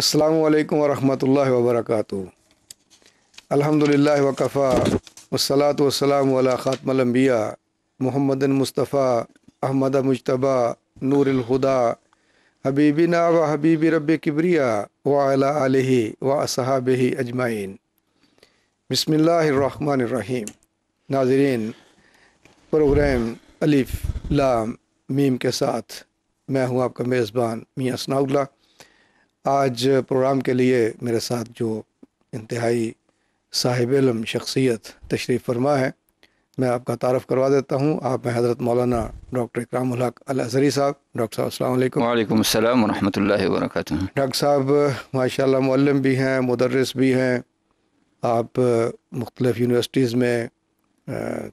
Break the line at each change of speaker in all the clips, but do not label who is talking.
अस्सलाम वालेकुम वरहमतुल्लाहि वबरकातुहू अल्हम्दुलिल्लाह वकफ़ा खातम वसलाम वाला ख़ातमलम्बिया मोहम्मद मुस्तफ़ा अहमद मुशतबा नूरलहुदा हबीबिना व हबीबी रब किबरिया वाला आलही व असहाब अजमाइन बसमीम नाजरीन प्रोग्राम अलिफ लाम मीम के साथ मैं हूँ आपका मेज़बान मियाँ सनाउल्ला आज प्रोग्राम के लिए मेरे साथ जो इंतहाई साहिब इलम शख्सियत तशरीफ़ फरमा है मैं आपका तारफ़ करवा देता हूँ आप मैं हज़रत मौलाना डॉक्टर इकराम हक अल साहब डॉक्टर साहब असल
वालेकुम अस्सलाम वरहमतुल्लाहि डॉक्टर
साहब माशा मौलम भी हैं मदरस भी हैं आप मुख्तलफ़ यूनिवर्सिटीज़ में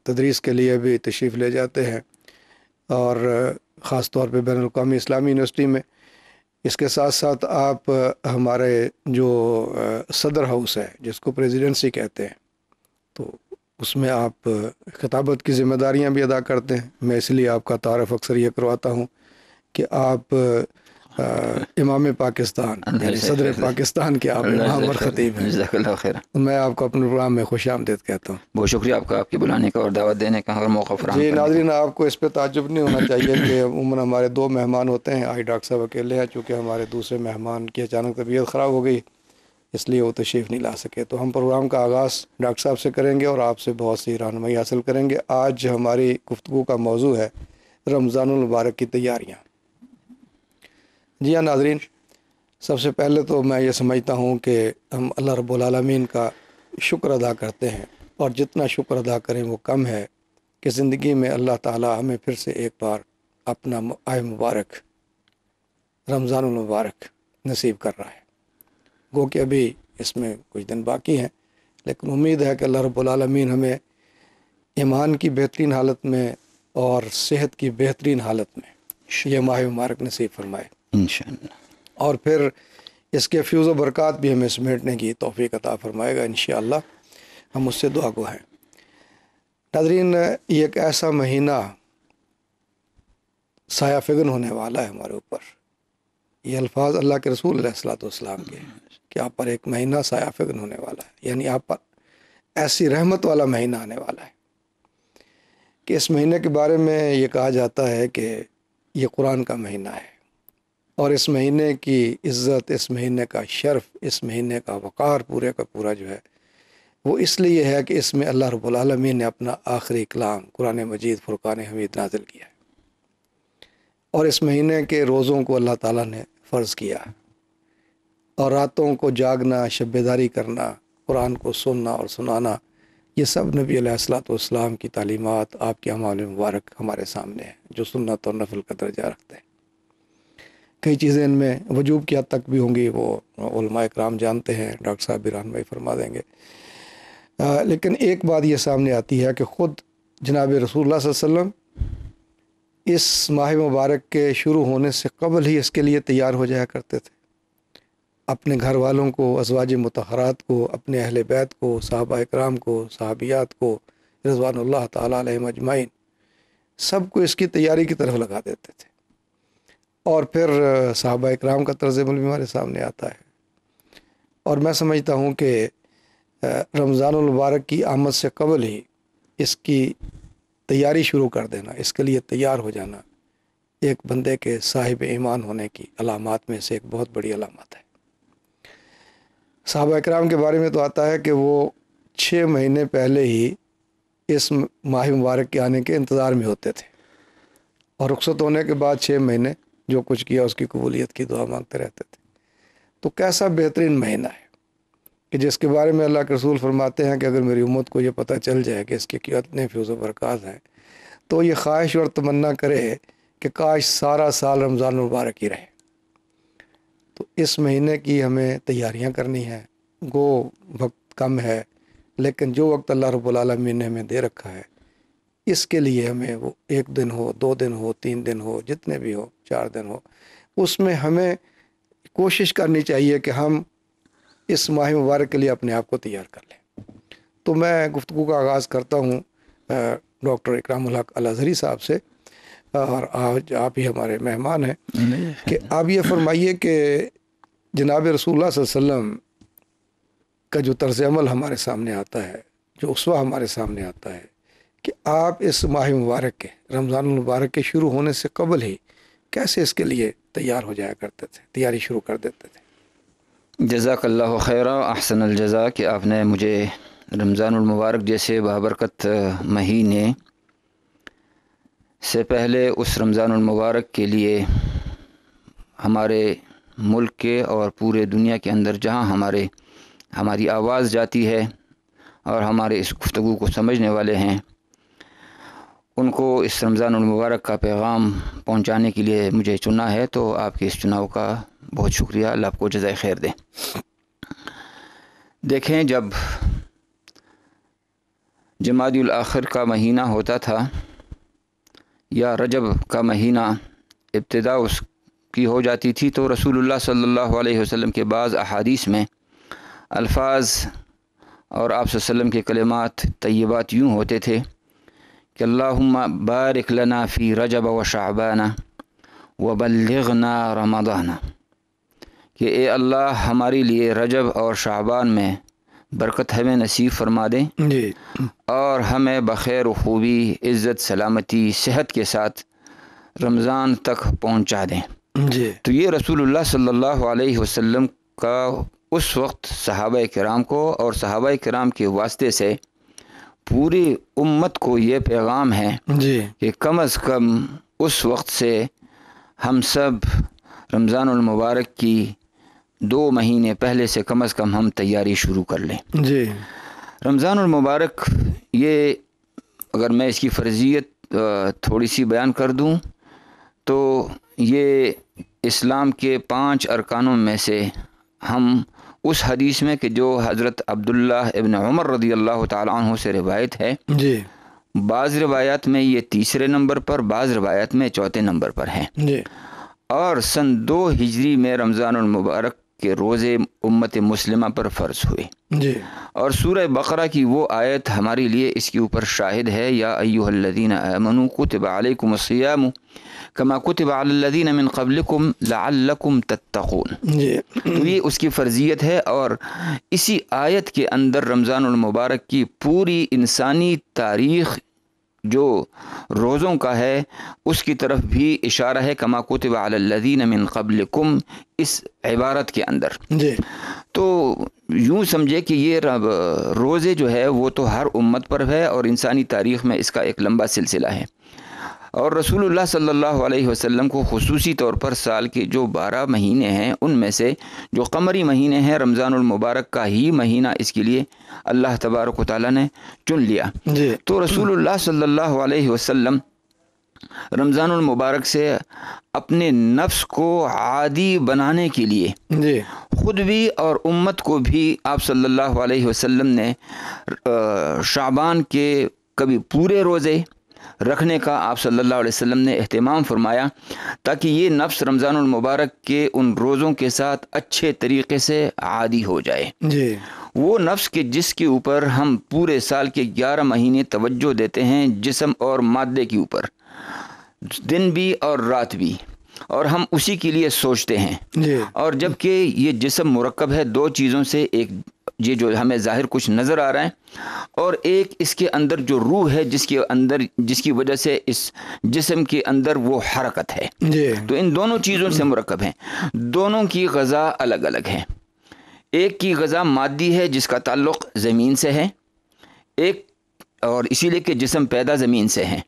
तदरीस के लिए भी तशरीफ़ ले जाते हैं और ख़ास तौर पर बैन अवी इस्लामी यूनिवर्सिटी में इसके साथ साथ आप हमारे जो सदर हाउस है जिसको प्रेसिडेंसी कहते हैं तो उसमें आप खिताबत की ज़िम्मेदारियां भी अदा करते हैं मैं इसलिए आपका तारफ़ अक्सर ये करवाता हूँ कि आप इमाम पाकिस्तान सदर पाकिस्तान के आप इमाम और ख़तीब हैं तो मैं आपको अपने प्रोग्राम में खुश आमदेद कहता हूँ बहुत
शुक्रिया आपका आपकी बुलाने का और दावत देने का और मौका फराम जी नाजरीन
आपको इस पर ताजुब नहीं होना चाहिए कि उम्र हमारे दो मेहमान होते हैं आई डॉक्टर साहब अकेले हैं चूँकि हमारे दूसरे मेहमान की अचानक तबीयत ख़राब हो गई इसलिए वो तशरीफ़ नहीं ला सके तो हम प्रोग्राम का आगाज़ डॉक्टर साहब से करेंगे और आपसे बहुत सी रहनमई हासिल करेंगे आज हमारी गुफ्तु का मौजू है रमज़ानमबारक की तैयारियाँ जी हाँ नाजरीन सबसे पहले तो मैं ये समझता हूँ कि हम अल्लाह रब्लमीन का शुक्र अदा करते हैं और जितना शुक्र अदा करें वो कम है कि ज़िंदगी में अल्लाह ताला हमें फिर से एक बार अपना आय मुबारक रमज़ानमबारक मुबारक नसीब कर रहा है गो कि अभी इसमें कुछ दिन बाकी हैं लेकिन उम्मीद है कि अल्लाह रबालमीन हमें ईमान की बेहतरीन हालत में और सेहत की बेहतरीन हालत में ये माह मुबारक नसीब फरमाए इन और फिर इसके फ्यूज़ बरक़ात भी हमें समेटने की तोफ़ी अता फ़रमाएगा इन हम उससे दुआ को हैं नाजरीन ये एक ऐसा महीना साया फिगन होने वाला है हमारे ऊपर ये अल्फाज अल्लाह के रसूल सलाम के कि आप पर एक महीना साया फिगन होने वाला है यानी आप पर ऐसी रहमत वाला महीना आने वाला है कि इस महीने के बारे में ये कहा जाता है कि ये कुरान का महीना है और इस महीने की इज़्ज़त इस महीने का शर्फ इस महीने का वक़ार पूरे का पूरा जो है वो इसलिए है कि इसमें अल्लाह रबालमीन ने अपना आखिरी कलाम कुरान मजीद फ़ुरक़ान हमीद नाजिल किया है और इस महीने के रोज़ों को अल्लाह ताला ने फ़र्ज़ किया और रातों को जागना शबेदारी करना कुरान को सुनना और सुनाना ये सब नबी इस्लाम की तालीमत आपके हमारे मुबारक हमारे सामने है जो सुनना और नफल का दर्जा रखते हैं कई चीज़ें इनमें वजूब की हद तक भी होंगी वो कराम जानते हैं डॉक्टर साहब बिरान भाई फरमा देंगे आ, लेकिन एक बात ये सामने आती है कि ख़ुद जनाब रसूल वसम इस माह मुबारक के शुरू होने से कबल ही इसके लिए तैयार हो जाया करते थे अपने घर वालों को अजवाज मतहरात को अपने अहल बैत को साहबा कराम को साहबियात को रजवान तजमाइन सबको इसकी तैयारी की तरफ लगा देते थे और फिर साहबा इक्राम का तर्ज भी हमारे सामने आता है और मैं समझता हूँ कि रमज़ानमबारक की आमद से कबल ही इसकी तैयारी शुरू कर देना इसके लिए तैयार हो जाना एक बंदे के साहिब ईमान होने की अलामत में से एक बहुत बड़ी अलामत है साहबा इक्राम के बारे में तो आता है कि वो छः महीने पहले ही इस माह मुबारक के आने के इंतज़ार में होते थे और रुख्सत होने के बाद छः महीने जो कुछ किया उसकी कबूलियत की दुआ मांगते रहते थे तो कैसा बेहतरीन महीना है कि जिसके बारे में अल्लाह के रसूल फरमाते हैं कि अगर मेरी उम्मत को ये पता चल जाए कि इसके कितने फ्यूज़ बरक़ात हैं तो ये ख्वाहिश और तमन्ना करे कि काश सारा साल रमज़ान मुबारक ही रहे तो इस महीने की हमें तैयारियां करनी हैं गो वक्त कम है लेकिन जो वक्त अल्लाह रब्बुल ने हमें दे रखा है इसके लिए हमें वो एक दिन हो दो दिन हो तीन दिन हो जितने भी हो चार दिन हो उसमें हमें कोशिश करनी चाहिए कि हम इस माह मुबारक के लिए अपने आप को तैयार कर लें तो मैं गुफ्तु का आगाज़ करता हूँ डॉक्टर इकराम हक साहब से और आज आप ही हमारे मेहमान हैं कि आप ये फरमाइए कि जनाब रसूल सल्लम का जो तर्ज अमल हमारे सामने आता है जो उसवा हमारे सामने आता है कि आप इस माह मुबारक के रमज़ान मुबारक के शुरू होने से कबल ही कैसे इसके लिए तैयार हो जाया करते थे तैयारी शुरू कर देते थे
जजाकल्ला खैर अहसन अलजा कि आपने मुझे रमज़ानमबारक जैसे बाबरकत महीने से पहले उस रमज़ानमबारक के लिए हमारे मुल्क के और पूरे दुनिया के अंदर जहाँ हमारे हमारी आवाज़ जाती है और हमारे इस गुफ्तु को समझने वाले हैं उनको इस रमज़ान मुबारक का पैगाम पहुंचाने के लिए मुझे चुना है तो आपके इस चुनाव का बहुत शुक्रिया अल्लाह आपको जजाय खैर दें देखें जब जमादिल आखिर का महीना होता था या रजब का महीना इब्तदा उसकी हो जाती थी तो रसूलुल्लाह सल्लल्लाहु अलैहि वसल्लम के बाद अहादीस में अल्फाज और आप वसल्लम के कलेमात तय्यबात यूँ होते थे कि अल्लाहुम्मा बारिक लना फ़ी रजब व शाबाना व बल्लना रमदाना कि ए अल्लाह हमारे लिए रजब और शाबान में बरकत हमें नसीब फरमा दें और हमें बखैर खूबी इज़्ज़त सलामती सेहत के साथ रमज़ान तक पहुँचा दें जी तो ये रसूलुल्लाह सल्लल्लाहु अलैहि वसल्लम का उस वक्त सहाबा कराम को और सहाबा कराम के वास्ते से पूरी उम्मत को ये पैगाम है जी कि कम अज़ कम उस वक्त से हम सब रमज़ानमबारक की दो महीने पहले से कम अज़ कम हम तैयारी शुरू कर लें जी रमज़ानमबारक ये अगर मैं इसकी फर्जियत थोड़ी सी बयान कर दूँ तो ये इस्लाम के पांच अरकानों में से हम उस हदीस में कि जो हज़रत अब्दुल्ला इबन उमर रदी अल्लाह तु से रिवायत है जी बाज़ रवायात में ये तीसरे नंबर पर बाज़ रवायात में चौथे नंबर पर हैं और सन दो हिजरी में रमज़ानमबारक कि रोज़े उम्मत मुस्लिम पर फ़र्ज हुए जी और सूर बकरा की वो आयत हमारे लिए इसके ऊपर शाहिद है या अयुल्लिन अमनु कुतबालकुमसियाम कमा कुतबालदीन मिन कबलकुम लाकुम तत्तून तो ये उसकी फ़र्जियत है और इसी आयत के अंदर रमज़ानमबारक की पूरी इंसानी तारीख़ जो रोज़ों का है उसकी तरफ भी इशारा है कमाकुत अलदीन मिन कबल कुम इस इबारत के अंदर जी तो यूँ समझे कि ये रोज़े जो है वो तो हर उम्मत पर है और इंसानी तारीख़ में इसका एक लंबा सिलसिला है और रसूलुल्लाह सल्लल्लाहु अलैहि वसल्लम को खसूसी तौर पर साल के जो बारह महीने हैं उनमें से जो कमरी महीने हैं रमज़ानमबारक का ही महीना इसके लिए अल्लाह तबारक ताली ने चुन लिया तो रसूलुल्लाह सल्लल्लाहु अलैहि वसल्लम रमज़ान मुबारक से अपने नफ्स को आदि बनाने के लिए ख़ुद भी और उम्मत को भी आप सल्लल्लाहु अलैहि वसल्लम ने शाबान के कभी पूरे रोज़े रखने का आप सल्लल्लाहु अलैहि वसल्लम ने अहतमाम फरमाया ताकि ये नफ्स रमज़ान मुबारक के उन रोज़ों के साथ अच्छे तरीके से आदि हो जाए जी वो नफ्स के जिसके ऊपर हम पूरे साल के ग्यारह महीने तवज्जो देते हैं जिसम और मादे के ऊपर दिन भी और रात भी और हम उसी के लिए सोचते हैं और जबकि ये जिसम मरकब है दो चीज़ों से एक ये जो हमें ज़ाहिर कुछ नज़र आ रहा है और एक इसके अंदर जो रूह है जिसके अंदर जिसकी वजह से इस जिसम के अंदर वो हरकत है तो इन दोनों चीज़ों से मरकब हैं दोनों की गज़ा अलग अलग है एक की गज़ा मादी है जिसका ताल्लुक़ ज़मीन से है एक और इसीलिए कि जिसम पैदा ज़मीन से हैं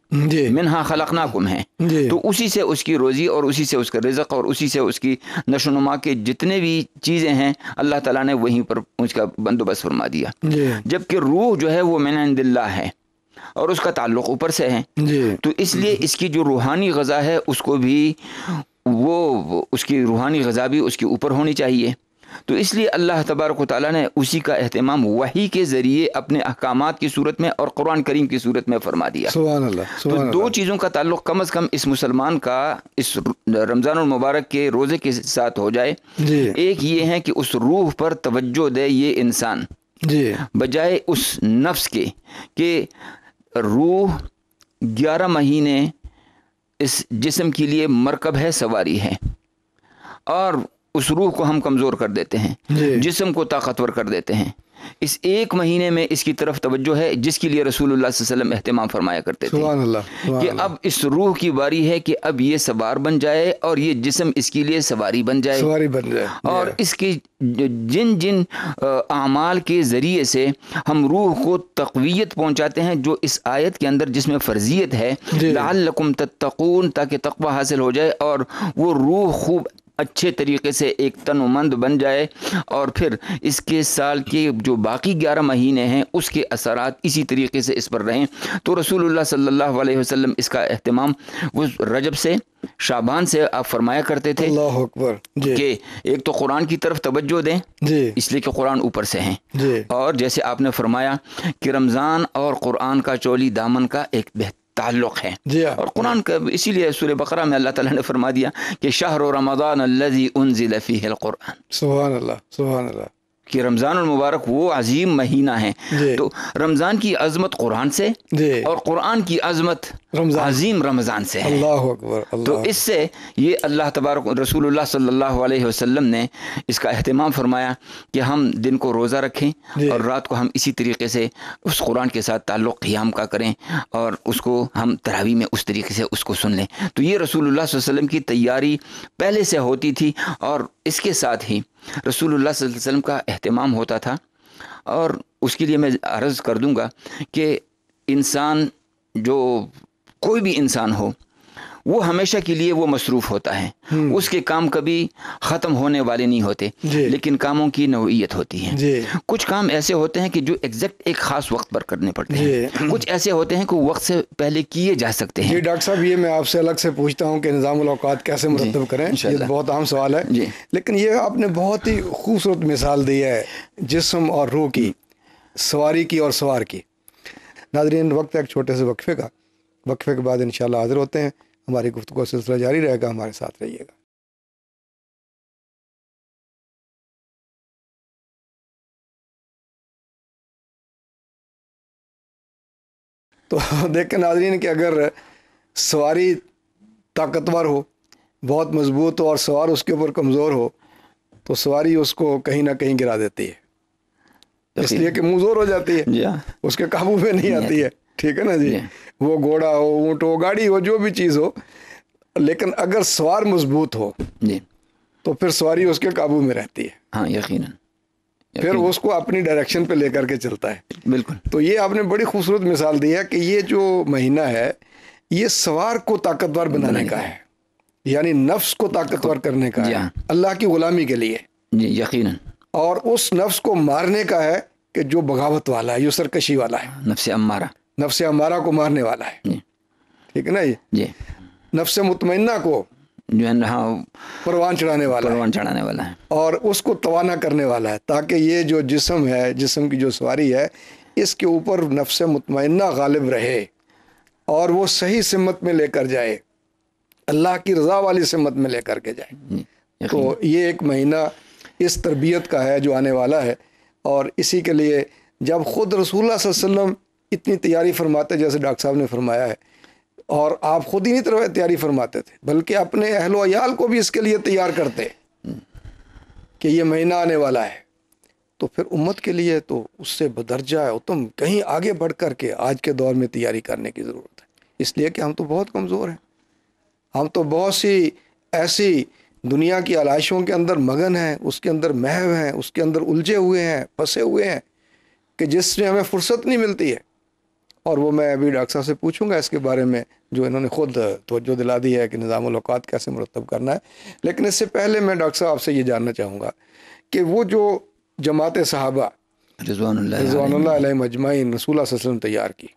मिनहा खलकनाकुम है तो उसी से उसकी रोज़ी और उसी से उसका रिजक और उसी से उसकी नशोनुमा के जितने भी चीज़ें हैं अल्लाह ताला ने वहीं पर उसका बंदोबस्त फरमा दिया जबकि रूह जो है वो मिन है और उसका ताल्लुक ऊपर से है तो इसलिए इसकी जो रूहानी गज़ा है उसको भी वो उसकी रूहानी गज़ा भी उसके ऊपर होनी चाहिए तो इसलिए अल्लाह तबारक ताली ने उसी का अहतमाम वही के ज़रिए अपने अहकाम की सूरत में और क़ुरान करीम की सूरत में
फ़रमा दिया सुभान अल्लाह तो दो
चीज़ों का ताल्लुक कम अज़ कम इस मुसलमान का इस रमज़ान मुबारक के रोज़े के साथ हो जाए एक ये है कि उस रूह पर तवज्जो दे ये इंसान बजाय उस नफ्स के कि रूह ग्यारह महीने इस जिस्म के लिए मरकब है सवारी है और उस रूह को हम कमज़ोर कर देते
हैं
जिसम को ताकतवर कर देते हैं इस एक महीने में इसकी तरफ तवज्जो है जिसके लिए रसूल वसल्लम अहतमाम फरमाया करते थे कि अब इस रूह की बारी है कि अब ये सवार बन जाए और ये जिसम इसके लिए सवारी बन जाए सवारी बन जाए और इसकी जिन जिन अमाल के ज़रिए से हम रूह को तकवीत पहुँचाते हैं जो इस आयत के अंदर जिसमें फ़र्जियत है लाल तत्तकून ताकि तकवा हासिल हो जाए और वो रूह खूब अच्छे तरीके से एक तनुमंद बन जाए और फिर इसके साल के जो बाकी ग्यारह महीने हैं उसके असरात इसी तरीके से इस पर रहें तो रसूलुल्लाह सल्लल्लाहु अलैहि वसल्लम इसका अहतमाम उस रजब से शाबान से आप फरमाया करते थे कि एक तो कुरान की तरफ तवज्जो दें इसलिए कि कुरान ऊपर से हैं और जैसे आपने फरमाया कि रमज़ान और कुरान का चोली दामन का एक बेहतर ताल्लुक़ है हाँ। और कुरान का इसीलिए सूर्य बकरा में अल्लाह ताला ने फरमा दिया कि शाहर रमदान अल्लज़ी उनज़िल फ़ीहिल कुरान
सुभान अल्लाह सुभान
अल्लाह कि रमज़ान मुबारक वो अजीम महीना है तो रमज़ान की अजमत कुरान से और कुरान की अजमत अजीम रमज़ान से है अल्लाह अकबर तो इससे ये अल्लाह तबारक रसूलुल्लाह सल्लल्लाहु अलैहि वसल्लम ने इसका अहतमाम फरमाया कि हम दिन को रोज़ा रखें और रात को हम इसी तरीके से उस कुरान के साथ ताल्लुक़ क़ियाम का करें और उसको हम तरावी में उस तरीके से उसको सुन लें तो ये रसूलुल्लाह वसल्लम की तैयारी पहले से होती थी और इसके साथ ही रसूलुल्लाह वसल्लम का अहतमाम होता था और उसके लिए मैं अर्ज़ कर दूंगा कि इंसान जो कोई भी इंसान हो वो हमेशा के लिए वो मसरूफ़ होता है हम्म। उसके काम कभी ख़त्म होने वाले नहीं होते लेकिन कामों की नवीयत होती है कुछ काम ऐसे होते हैं कि जो एग्जैक्ट एक ख़ास वक्त पर करने पड़ते हैं कुछ ऐसे होते हैं कि वक्त से पहले किए जा सकते हैं
डॉक्टर साहब ये मैं आपसे अलग से पूछता हूँ कि निज़ामत कैसे मुरतब करें ये बहुत आम सवाल है लेकिन ये आपने बहुत ही खूबसूरत मिसाल दी है जिसम और रूह की सवारी की और सवार की नाजरीन वक्त एक छोटे से वक्फे का वक्फे के बाद इन हाज़िर होते हैं हमारी गुफ्तु का सिलसिला जारी रहेगा हमारे साथ रहिएगा तो देखें नाजरीन कि अगर सवारी ताकतवर हो बहुत मजबूत हो और सवार उसके ऊपर कमज़ोर हो तो सवारी उसको कहीं ना कहीं गिरा देती है इसलिए कि मुँह जोर हो जाती है हाँ। उसके काबू में नहीं आती है ठीक है ना जी वो घोड़ा हो ऊँट हो गाड़ी हो जो भी चीज़ हो लेकिन अगर सवार मजबूत हो जी तो फिर सवारी उसके काबू में रहती है हाँ यकीन फिर उसको अपनी डायरेक्शन पे लेकर के चलता है बिल्कुल तो ये आपने बड़ी खूबसूरत मिसाल दी है कि ये जो महीना है ये सवार को ताकतवर बनाने का है यानी नफ्स को ताकतवर करने का है हाँ। अल्लाह की गुलामी के लिए जी यकीन और उस नफ्स को मारने का है कि जो बगावत वाला है जो सरकशी वाला है नफ्स अम्मारा नफ्स हमारा को मारने वाला है ठीक है ना ये जी नफ्स मुतमना को जो है हाँ, परवान चढ़ाने वाला परवान चढ़ाने वाला है और उसको तवाना करने वाला है ताकि ये जो जिसम है जिसम की जो सवारी है इसके ऊपर नफ्स मुतमना गालिब रहे और वो सही सिमत में लेकर जाए अल्लाह की रज़ा वाली सिमत में लेकर के जाए तो ये एक महीना इस तरबियत का है जो आने वाला है और इसी के लिए जब ख़ुद रसूल वसल्लम इतनी तैयारी फरमाते जैसे डॉक्टर साहब ने फरमाया है और आप ख़ुद ही नहीं तैयारी फरमाते थे बल्कि अपने अहलोयाल को भी इसके लिए तैयार करते कि ये महीना आने वाला है तो फिर उम्मत के लिए तो उससे बदरजा है तुम कहीं आगे बढ़ कर के आज के दौर में तैयारी करने की ज़रूरत है इसलिए कि हम तो बहुत कमज़ोर हैं हम तो बहुत सी ऐसी दुनिया की आलाइशों के अंदर मगन हैं उसके अंदर महव हैं उसके अंदर उलझे हुए हैं फंसे हुए हैं कि जिसमें हमें फुर्सत नहीं मिलती है और वो मैं अभी डॉक्टर साहब से पूछूंगा इसके बारे में जो इन्होंने खुद तोज्जो दिला दी है कि निज़ाम निज़ामत कैसे मरतब करना है लेकिन इससे पहले मैं डॉक्टर साहब आपसे ये जानना चाहूँगा कि वो जो जमात साहबा रिजवान मजमाइन रसूल वसलम तैयार की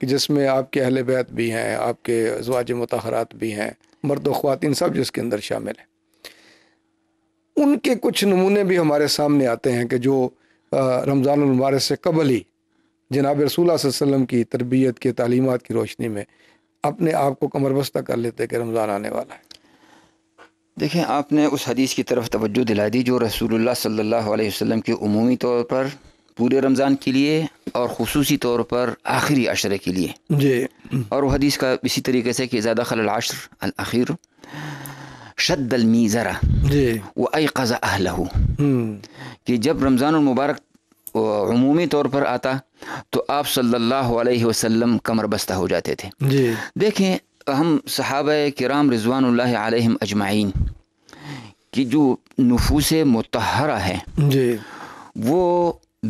कि जिसमें आपके अहल बैत भी हैं आपके जवाज मतहरात भी हैं मर्द ख़वान सब जिसके अंदर शामिल हैं उनके कुछ नमूने भी हमारे सामने आते हैं कि जो मुबारक से कबल ही जनाब रसूल वसम की तरबियत के तालीमत की रोशनी में अपने आप को कमर बस्ता कर लेते कि रमज़ान आने वाला है
देखें आपने उस हदीस की तरफ तवज्जो दिला दी जो रसूलुल्लाह सल्लल्लाहु अलैहि वसल्लम के अमूमी तौर पर पूरे रमज़ान के लिए और खसूसी तौर पर आखिरी अशरे के लिए जी और वह हदीस का इसी तरीके से कि ज़्यादा खल अशर आखिर शद्दल ज़रा जी व अज़ा अहलहू हम्म। कि जब रमज़ान और मुबारक अमूमी तौर पर आता तो आप सल्लल्लाहु अलैहि वसल्लम कमर बस्ता हो जाते थे जी देखें हम सहाब कराम रिजवान आलम अजमाइन की जो नफूस मतहरा है वो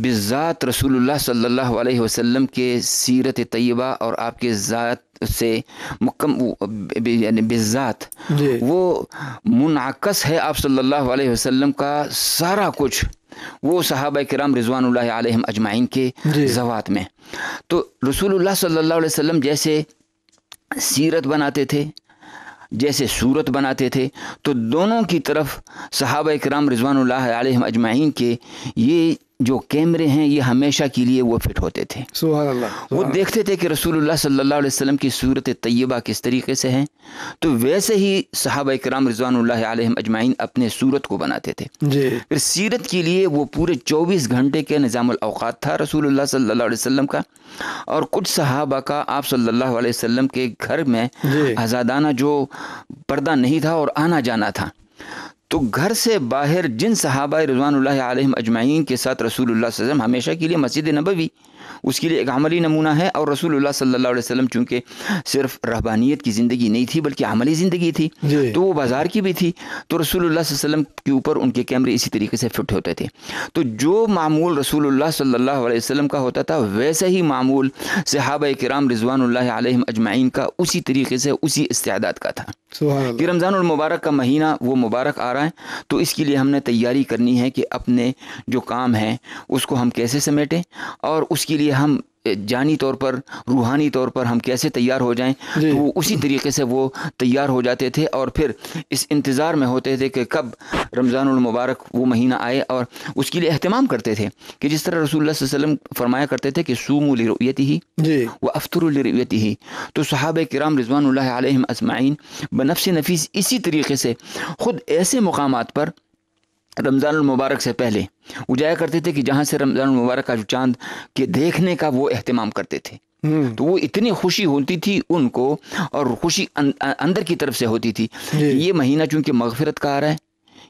बिज़ात रसूल सल्लल्लाहु अलैहि के सीरत तयबा और आपके ज़ात से मुकम यानी बिज़ात वो मुनकस है आप सल्लल्लाहु अलैहि का सारा कुछ वो सहाब कराम रिजवान आलम अजमाइन के जवात में तो रसूल सल्लल्लाहु जैसे सीरत बनाते थे जैसे सूरत बनाते थे तो दोनों की तरफ सहाब कराम रिजवान आलम अजमाइन के ये जो कैमरे हैं ये हमेशा के लिए वो फिट होते थे अल्लाह वो देखते थे कि रसूलुल्लाह सल्लल्लाहु अलैहि वसल्लम की सूरत तय्यबा किस तरीके से है तो वैसे ही सहाबा कराम रिजवान अजमाइन अपने सूरत को बनाते थे फिर सीरत के लिए वो पूरे चौबीस घंटे के निज़ामत था रसूलुल्लाह सल्लल्लाहु अलैहि वसल्लम का और कुछ सहाबा का आप सल्लल्लाहु अलैहि वसल्लम के घर में आज़ादाना जो पर्दा नहीं था और आना जाना था तो घर से बाहर जिन सहाबा रजवान अजमाइन के साथ रसूल हमेशा के लिए मस्जिद नबवी उसके लिए एक अमली नमूना है और रसूल सल्ला अलैहि चूँकि सिर्फ रहबानियत की ज़िंदगी नहीं थी बल्कि अमली ज़िंदगी थी तो वो बाज़ार की भी थी तो रसूल वसम के ऊपर उनके कैमरे इसी तरीके से फिट होते थे तो जो मामूल रसूल सल्ला वसलम का होता था वैसे ही मामूल सहाब कराम रिजवान अजमाइन का उसी तरीके से उसी इस्तेदाद का था कि रमज़ानमबारक का महीना वो मुबारक आ रहा है तो इसके लिए हमने तैयारी करनी है कि अपने जो काम हैं उसको हम कैसे समेटें और उसके लिए हम जानी तौर पर रूहानी तौर पर हम कैसे तैयार हो जाएं तो वो उसी तरीके से वो तैयार हो जाते थे और फिर इस इंतज़ार में होते थे कि कब रमज़ान मुबारक वो महीना आए और उसके लिए अहतमाम करते थे कि जिस तरह रसूल वसम फरमाया करते थे कि सूम रवियत ही व अफ्तरवियत ही तो साहब कराम रिजवान आलम असमाइन बनफ़ नफीस इसी तरीके से ख़ुद ऐसे मकाम पर रमज़ान मुबारक से पहले वो जाया करते थे कि जहाँ से रमज़ान मुबारक का जो चांद के देखने का वो अहतमाम करते थे हम्म। तो वो इतनी खुशी होती थी उनको और खुशी अं-, अं-, अंदर की तरफ से होती थी ये महीना चूंकि मगफरत का आ रहा है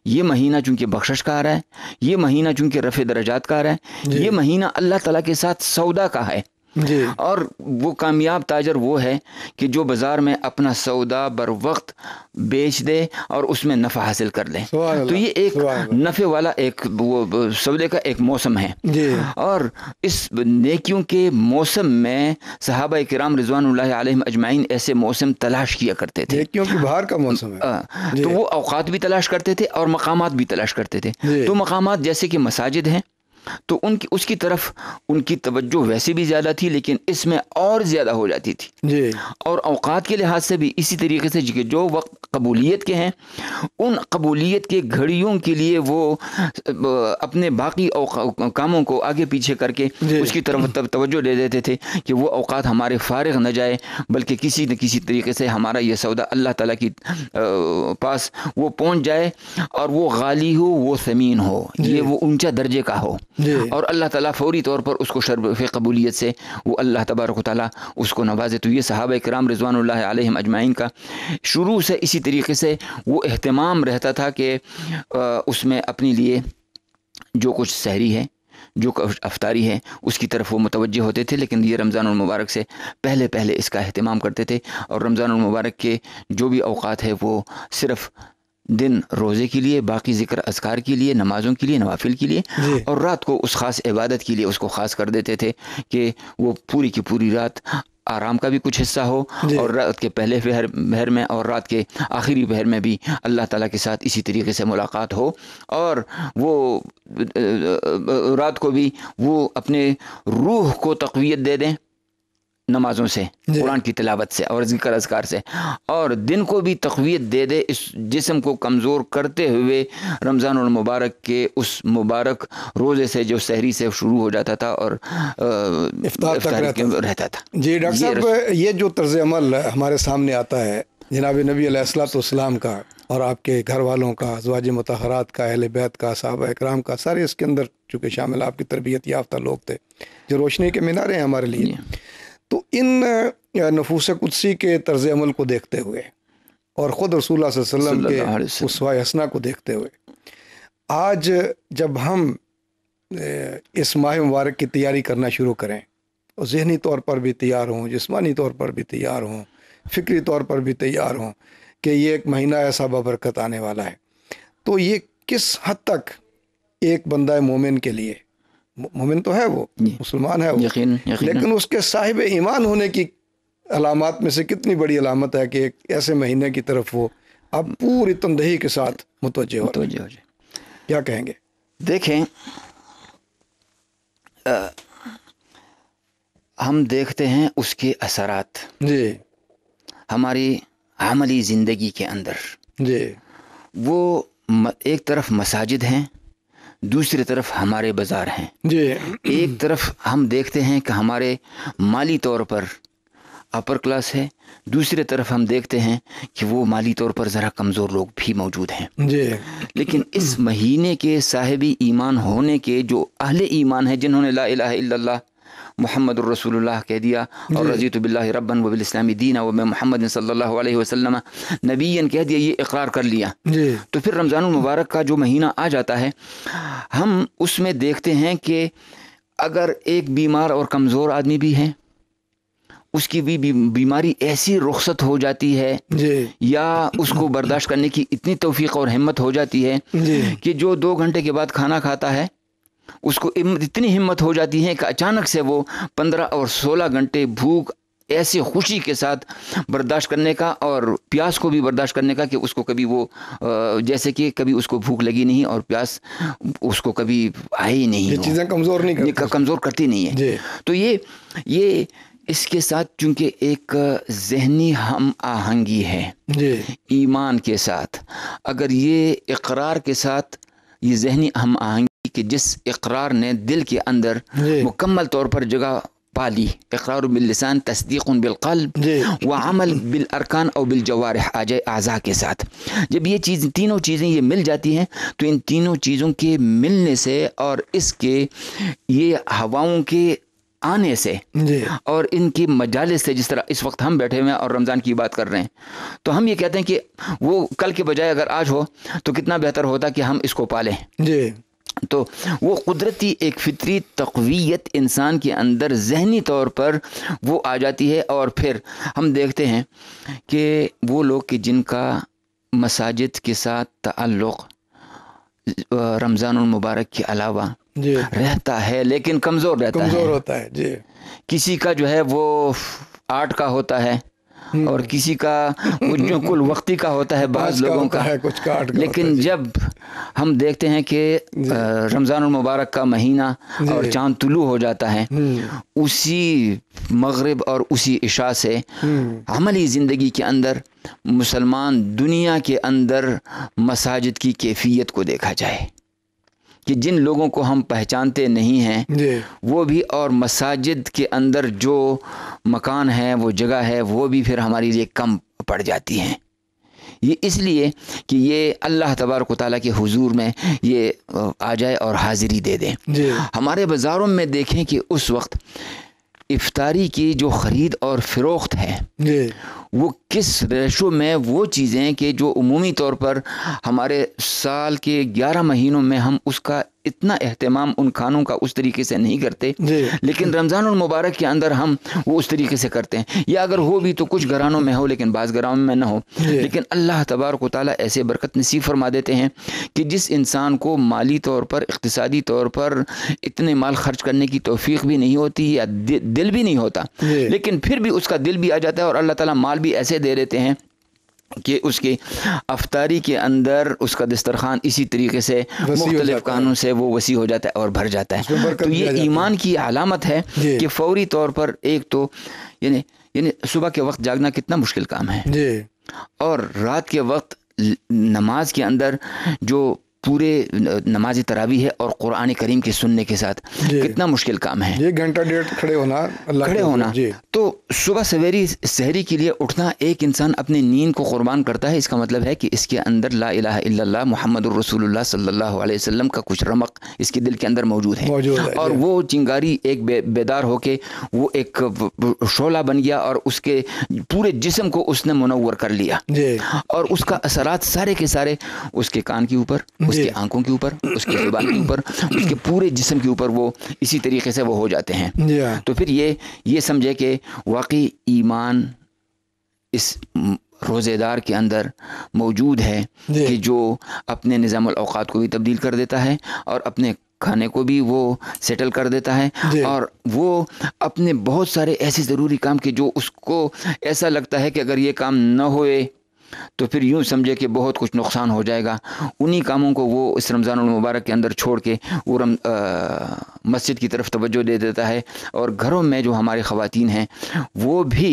ये महीना चूंकि बख्शश का आ रहा है ये महीना चूंकि रफ़ दर्जात का आ रहा है ये महीना अल्लाह तला के साथ सौदा का है और वो कामयाब ताजर वो है कि जो बाज़ार में अपना सौदा बर वक्त बेच दे और उसमें नफ़ा हासिल कर ले तो ये एक नफ़े वाला एक वो सौदे का एक मौसम है और इस नेकियों के मौसम में सहाबा कराम रिजवान अजमाइन ऐसे मौसम तलाश किया करते थे क्योंकि बाहर का मौसम है तो वो अवकात भी तलाश करते थे और मकाम भी तलाश करते थे तो मकाम जैसे कि मसाजिद हैं तो उनकी उसकी तरफ उनकी तवज्जो वैसे भी ज़्यादा थी लेकिन इसमें और ज़्यादा हो जाती थी जी। और अवकात के लिहाज से भी इसी तरीके से जो वक्त कबूलियत के हैं उन कबूलियत के घड़ियों के लिए वो अपने बाकी कामों को आगे पीछे करके उसकी तरफ तब तवज्जो दे देते थे कि वो अवकात हमारे फारग न जाए बल्कि किसी न किसी तरीके से हमारा यह सौदा अल्लाह तला की पास वो पहुँच जाए और वो गाली हो वो समीन हो ये वो ऊंचा दर्जे का हो और अल्लाह ताला फौरी तौर पर उसको शरफ़ कबूलियत से वो अल्लाह तबारक ताली उसको नवाजे तो ये सहाब कराम रिजवान आलम अजमाइन का शुरू से इसी तरीके से वो अहतमाम रहता था कि उसमें अपने लिए जो कुछ सहरी है जो अफ्तारी है उसकी तरफ वो मुतवजह होते थे लेकिन ये रमज़ान मुबारक से पहले पहले इसका अहतमाम करते थे और रमज़ान मुबारक के जो भी अवकात है वो सिर्फ़ दिन रोज़े के लिए बाकी ज़िक्र असकार के लिए नमाज़ों के लिए नवाफिल के लिए और रात को उस ख़ास इबादत के लिए उसको ख़ास कर देते थे कि वो पूरी की पूरी रात आराम का भी कुछ हिस्सा हो और रात के पहले पहर पहर में और रात के आखिरी पहर में भी अल्लाह ताला के साथ इसी तरीके से मुलाकात हो और वो रात को भी वो अपने रूह को तकवीत दे दें नमाजों से कुरान की तिलावत से और जिक्र असकार से और दिन को भी तकवीत दे दे इस जिसम को कमज़ोर करते हुए रमज़ान और मुबारक के उस मुबारक रोज़े से जो शहरी से शुरू हो जाता था और इफ्तार तक रहता, रहता था जी डॉक्टर
साहब ये जो तर्ज अमल हमारे सामने आता है जनाब नबी सलाम का और आपके घर वालों का अजवाज मतहरात का अहल बैत का साहब इक्राम का सारे इसके अंदर चूँकि शामिल आपकी तरबियत याफ्ता लोग थे जो रोशनी के मीनारे हैं हमारे लिए तो इन नफूस कुदसी के तर्ज अमल को देखते हुए और ख़ुद रसूल वसम के उसवा हसना को देखते हुए आज जब हम इस माह मुबारक की तैयारी करना शुरू करें और जहनी तौर पर भी तैयार हों जिसमानी तौर पर भी तैयार हों फ़िक्री तौर पर भी तैयार हों कि ये एक महीना ऐसा बबरकत आने वाला है तो ये किस हद तक एक बंदा मोमिन के लिए मोमिन तो है वो मुसलमान है वो यकीन, यकीन लेकिन उसके साहिब ईमान होने की अलामत में से कितनी बड़ी अलामत है कि एक ऐसे महीने की तरफ वो अब पूरी तनदही के साथ मुतवजे हो जाए क्या कहेंगे देखें
आ, हम देखते हैं उसके असरात जी हमारी अमली ज़िंदगी के अंदर जी वो एक तरफ मसाजिद हैं दूसरी तरफ हमारे बाज़ार हैं जी एक तरफ हम देखते हैं कि हमारे माली तौर पर अपर क्लास है दूसरी तरफ हम देखते हैं कि वो माली तौर पर ज़रा कमज़ोर लोग भी मौजूद हैं जी लेकिन इस महीने के साहिबी ईमान होने के जो अहले ईमान हैं जिन्होंने ला इलाह इल्लल्लाह मोहम्मद रसोल्ला कह दिया और रजीत बिल्ला रबन वबिलस्लामी दीना वब मोहम्मद सल्लल्लाहु नबीन कह दिया ये इकरार कर लिया तो फिर रमज़ान मुबारक का जो महीना आ जाता है हम उसमें देखते हैं कि अगर एक बीमार और कमज़ोर आदमी भी है उसकी भी बीमारी ऐसी रुखसत हो जाती है या उसको बर्दाश्त करने की इतनी तोफ़ी और हिम्मत हो जाती है कि जो दो घंटे के बाद खाना खाता है उसको इतनी हिम्मत हो जाती है कि अचानक से वो पंद्रह और सोलह घंटे भूख ऐसे खुशी के साथ बर्दाश्त करने का और प्यास को भी बर्दाश्त करने का कि उसको कभी वो जैसे कि कभी उसको भूख लगी नहीं और प्यास उसको कभी आई ही नहीं चीज़ें कमज़ोर नहीं कर कमज़ोर करती नहीं है तो ये ये इसके साथ चूंकि एक जहनी हम आहंगी है ईमान के साथ अगर ये इकरार के साथ ये जहनी हम आहंगी कि जिस इकरार ने दिल के अंदर मुकम्मल तौर पर जगह पाली ली इकरार बिलसान तस्दीक बिलकल व अमल बिल अरकान और बिलजवार जवार आज आज़ा के साथ जब ये चीज़ तीनों चीज़ें ये मिल जाती हैं तो इन तीनों चीज़ों के मिलने से और इसके ये हवाओं के आने से और इनके मजाले से जिस तरह इस वक्त हम बैठे हुए हैं और रमज़ान की बात कर रहे हैं तो हम ये कहते हैं कि वो कल के बजाय अगर आज हो तो कितना बेहतर होता कि हम इसको पालें जी तो वो कुदरती एक फितरी तकवीत इंसान के अंदर जहनी तौर पर वो आ जाती है और फिर हम देखते हैं कि वो लोग कि जिनका मसाजिद के साथ ताल्लुक़ रमज़ान मुबारक के अलावा रहता है लेकिन कमज़ोर रहता कमज़ोर होता है जी किसी का जो है वो आर्ट का होता है और किसी का जो कुल वक्ती का होता है बाद लोगों का, है
कुछ का लेकिन जब
हम देखते हैं कि रमज़ान मुबारक का महीना और चांद तुलू हो जाता है हम्म। उसी मगरब और उसी इशा से हम्म। अमली ज़िंदगी के अंदर मुसलमान दुनिया के अंदर मसाजिद की कैफियत को देखा जाए कि जिन लोगों को हम पहचानते नहीं हैं वो भी और मसाजिद के अंदर जो मकान है वो जगह है वो भी फिर हमारे लिए कम पड़ जाती हैं ये इसलिए कि ये अल्लाह तबारक ताली के हुजूर में ये आ जाए और हाज़िरी दे दें हमारे बाज़ारों में देखें कि उस वक्त इफ्तारी की जो ख़रीद और फ़रोख्त है वो किस रेशो में वो चीज़ें कि जो अमूमी तौर पर हमारे साल के ग्यारह महीनों में हम उसका इतना अहतमाम उन खानों का उस तरीके से नहीं करते लेकिन रमज़ान और मुबारक के अंदर हम वो उस तरीके से करते हैं या अगर हो भी तो कुछ घरानों में हो लेकिन बाज़ घरानों में ना हो लेकिन अल्लाह तबारक ताली ऐसे बरकत नसीब फरमा देते हैं कि जिस इंसान को माली तौर पर इकतसादी तौर पर इतने माल खर्च करने की तोफ़ी भी नहीं होती या दिल भी नहीं होता लेकिन फिर भी उसका दिल भी आ जाता है और अल्लाह ताली माल भी ऐसे दे देते हैं कि उसकी अफ्तारी के अंदर उसका दस्तरखान इसी तरीके से मुख्तलिफ कानून से वो वसी हो जाता है और भर जाता है तो ये ईमान की अलामत है कि फौरी तौर पर एक तो यानी यानी सुबह के वक्त जागना कितना मुश्किल काम है और रात के वक्त नमाज के अंदर जो पूरे नमाज तरावी है और कुरान करीम के सुनने के साथ कितना मुश्किल काम है ये घंटा डेढ़ खड़े होना खड़े होना तो सुबह सवेरी शहरी के लिए उठना एक इंसान अपनी नींद को कुर्बान करता है इसका मतलब है कि इसके अंदर ला अला मोहम्मद रसूल सल्लाम का कुछ रमक इसके दिल के अंदर मौजूद है है और वो चिंगारी एक बेदार होके वो एक शोला बन गया और उसके पूरे जिसम को उसने मुनवर कर लिया और उसका असरात सारे के सारे उसके कान के ऊपर हम्म। उसकी आंखों के ऊपर उसके जुबान के ऊपर उसके पूरे जिसम के ऊपर वो इसी तरीके से वो हो जाते हैं हाँ। तो फिर ये ये समझे कि वाकई ईमान इस रोज़ेदार के अंदर मौजूद है कि जो अपने निज़ाम अवकात को भी तब्दील कर देता है और अपने खाने को भी वो सेटल कर देता है और वो अपने बहुत सारे ऐसे ज़रूरी काम के जो उसको ऐसा लगता है कि अगर ये काम न होए तो फिर यूँ समझे कि बहुत कुछ नुकसान हो जाएगा उन्हीं कामों को वो इस रमज़ान मुबारक के अंदर छोड़ के वो रम मस्जिद की तरफ तवज्जो दे देता है और घरों में जो हमारे ख़वातीन हैं वो भी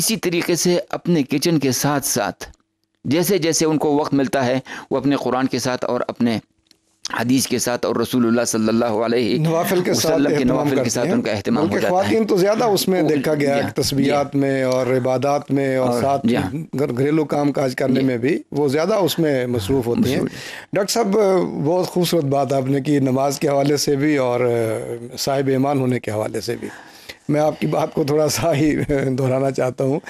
इसी तरीके से अपने किचन के साथ साथ जैसे जैसे उनको वक्त मिलता है वो अपने कुरान के साथ और अपने हदीस के साथ और रसूलुल्लाह सल्लल्लाहु अलैहि नवाफिल के साथ के नवाफिल के साथ उनका अहतमाम हो जाता है
तो ज़्यादा उसमें देखा गया है तस्बीहात में और इबादत में और साथ हाँ। घरेलू काम काज करने में भी वो ज़्यादा उसमें मसरूफ़ होती हैं डॉक्टर साहब बहुत खूबसूरत बात आपने की नमाज के हवाले से भी और साहिब ईमान होने के हवाले से भी मैं आपकी बात को थोड़ा सा ही दोहराना चाहता हूँ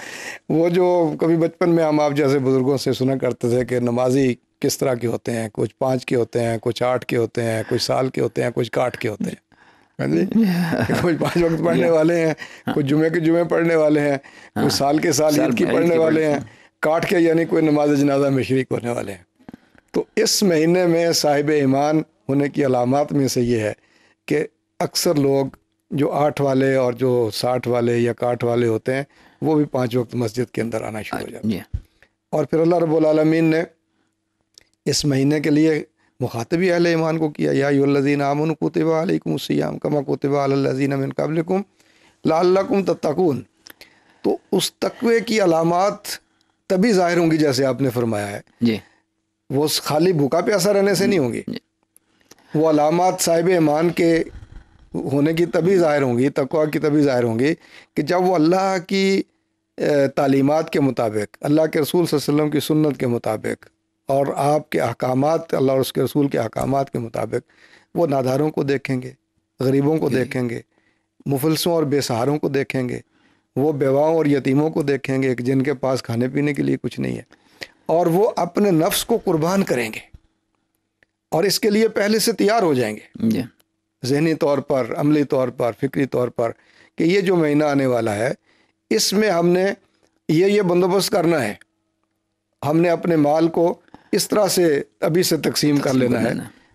वो जो कभी बचपन में हम आप जैसे बुज़ुर्गों से सुना करते थे कि नमाजी किस तरह के होते हैं कुछ पाँच के होते हैं कुछ आठ के होते हैं कुछ साल के होते हैं कुछ काट के होते हैं हाँ जी कुछ पाँच वक्त पढ़ने वाले हैं हाँ। कुछ जुमे के जुमे पढ़ने वाले हैं कुछ हाँ। साल के साल ईद की पढ़ने वाले हैं काट के यानी कोई नमाज जनाजा में शरीक होने वाले हैं तो इस महीने में साहिब ईमान होने की अलामत में से ये है कि अक्सर लोग जो आठ वाले और जो साठ वाले या काठ वाले होते हैं वो भी पाँच वक्त मस्जिद के अंदर आना शुरू हो अच्छा, जाते हैं और फिर अल्लाह रबालमीन ने इस महीने के लिए मुखातबी अल ईमान को किया या याजीन आमन कोतबा सियाम कमा कोतबा अमिन कबलकुम लाकुम तत्कून तो उस तकवे की अलामत तभी ज़ाहिर होंगी जैसे आपने फरमाया है जी वो खाली भूखा प्यासा रहने से नहीं होंगी वो अलामत साहिब ईमान के होने की तभी ज़ाहिर होंगी तकवा की तभी ज़ाहिर होंगी कि जब वो अल्लाह की तालीमत के मुताबिक अल्लाह के रसूल वसम की सुन्नत के मुताबिक और आपके अहकाम अल्लाह और उसके रसूल के अहकाम के मुताबिक वो नादारों को देखेंगे गरीबों को देखेंगे मुफलसों और बेसहारों को देखेंगे वो बेवाओं और यतीमों को देखेंगे जिनके पास खाने पीने के लिए कुछ नहीं है और वो अपने नफ्स को कुर्बान करेंगे और इसके लिए पहले से तैयार हो जाएंगे जहनी तौर पर अमली तौर पर फ़िक्री तौर पर कि ये जो महीना आने वाला है इसमें हमने ये ये बंदोबस्त करना है हमने अपने माल को इस तरह से अभी से तकसीम कर लेना है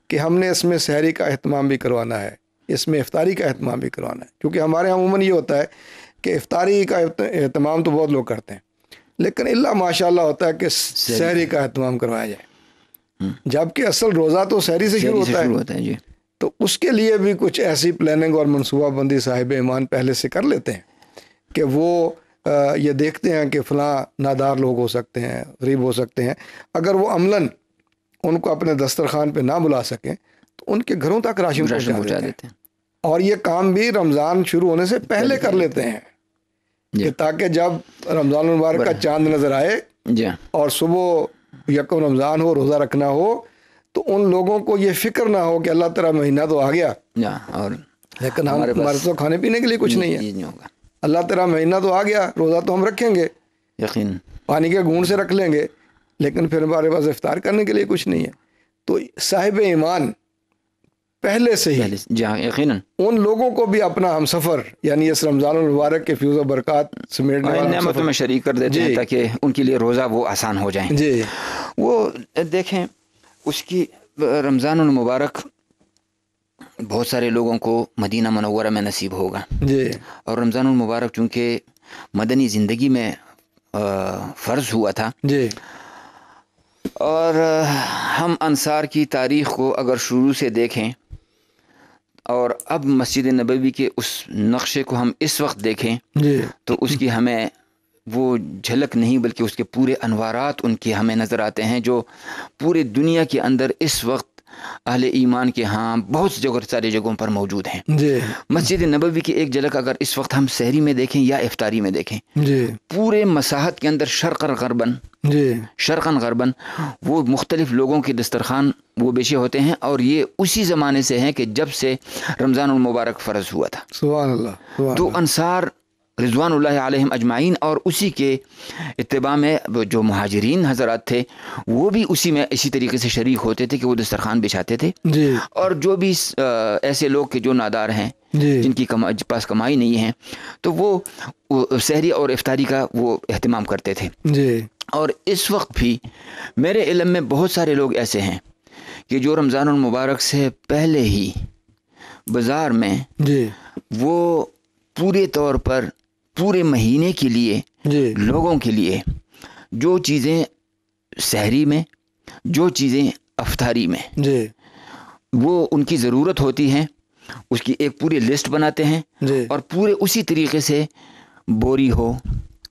कि हमने इसमें शहरी का अहतमाम भी करवाना है इसमें इफ्तारी का अहतमाम भी करवाना है क्योंकि हमारे यहाँ अमूमन ये होता है कि इफ्तारी का अहतमाम तो बहुत लोग करते हैं लेकिन इला माशा होता है कि शहरी का अहतमाम करवाया जाए हम्म। जबकि असल रोज़ा तो शहरी से शुरू होता है, होता है जी। तो उसके लिए भी कुछ ऐसी प्लानिंग और मनसूबाबंदी साहिब ईमान पहले से कर लेते हैं कि वो ये देखते हैं कि फ़लाँ नादार लोग हो सकते हैं गरीब हो सकते हैं अगर वो अमलन उनको अपने दस्तरखान पे ना बुला सकें तो उनके घरों तक राशन पहुँचा देते हैं और ये काम भी रमज़ान शुरू होने से पहले कर लेते हैं ताकि जब रमज़ान मुबारक का चांद नज़र आए और सुबह यकम रमज़ान हो रोज़ा रखना हो तो उन लोगों को ये फिक्र ना हो कि अल्लाह तेरा महीना तो आ गया और लेकिन हमारे पास तो खाने पीने के लिए कुछ नहीं है नहीं होगा अल्लाह तेरा महीना तो आ गया रोज़ा तो हम रखेंगे यकीन पानी के गूँ से रख लेंगे लेकिन फिर हमारे पास इफ्तार करने के लिए कुछ नहीं है तो साहिब ईमान पहले से ही हाँ, यकीन उन लोगों को भी अपना हम सफर यानी इस रमजान मुबारक के फ्यूज बरकत समेट में शरीक कर देते हैं ताकि
उनके लिए रोज़ा वो आसान हो जाए जी वो देखें उसकी रमज़ान मुबारक बहुत सारे लोगों को मदीना मनवरा में नसीब होगा जी और रमज़ान मुबारक चूँकि मदनी ज़िंदगी में फ़र्ज़ हुआ था जी और हम अनसार की तारीख़ को अगर शुरू से देखें और अब मस्जिद नबी के उस नक्शे को हम इस वक्त देखें तो उसकी हमें वो झलक नहीं बल्कि उसके पूरे अनवारात उनके हमें नज़र आते हैं जो पूरे दुनिया के अंदर इस वक्त अहले ईमान के हाँ बहुत जगह सारी जगहों पर मौजूद हैं मस्जिद नबवी की एक झलक अगर इस वक्त हम शहरी में देखें या इफ्तारी में देखें पूरे मसाहत के अंदर शर्क गरबन शर्कन गरबन वो मुख्तलिफ लोगों के दस्तरखान वो बेचे होते हैं और ये उसी ज़माने से हैं कि जब से रमज़ान मुबारक फ़र्ज हुआ था तो अनसार रिजवान अजमाइन और उसी के इतबा में जो महाजरीन हजरत थे वो भी उसी में इसी तरीके से शरीक होते थे कि वो दस्तरखान बिछाते थे और जो भी ऐसे लोग के जो नादार हैं जिनकी कमा पास कमाई नहीं है तो वो, वो शहरी और इफ्तारी का वो अहतमाम करते
थे
और इस वक्त भी मेरे इलम में बहुत सारे लोग ऐसे हैं कि जो रमज़ान मुबारक से पहले ही बाज़ार में वो पूरे तौर पर पूरे महीने के लिए लोगों के लिए जो चीज़ें शहरी में जो चीज़ें अफतारी
में
वो उनकी ज़रूरत होती हैं उसकी एक पूरी लिस्ट बनाते हैं और पूरे उसी तरीके से बोरी हो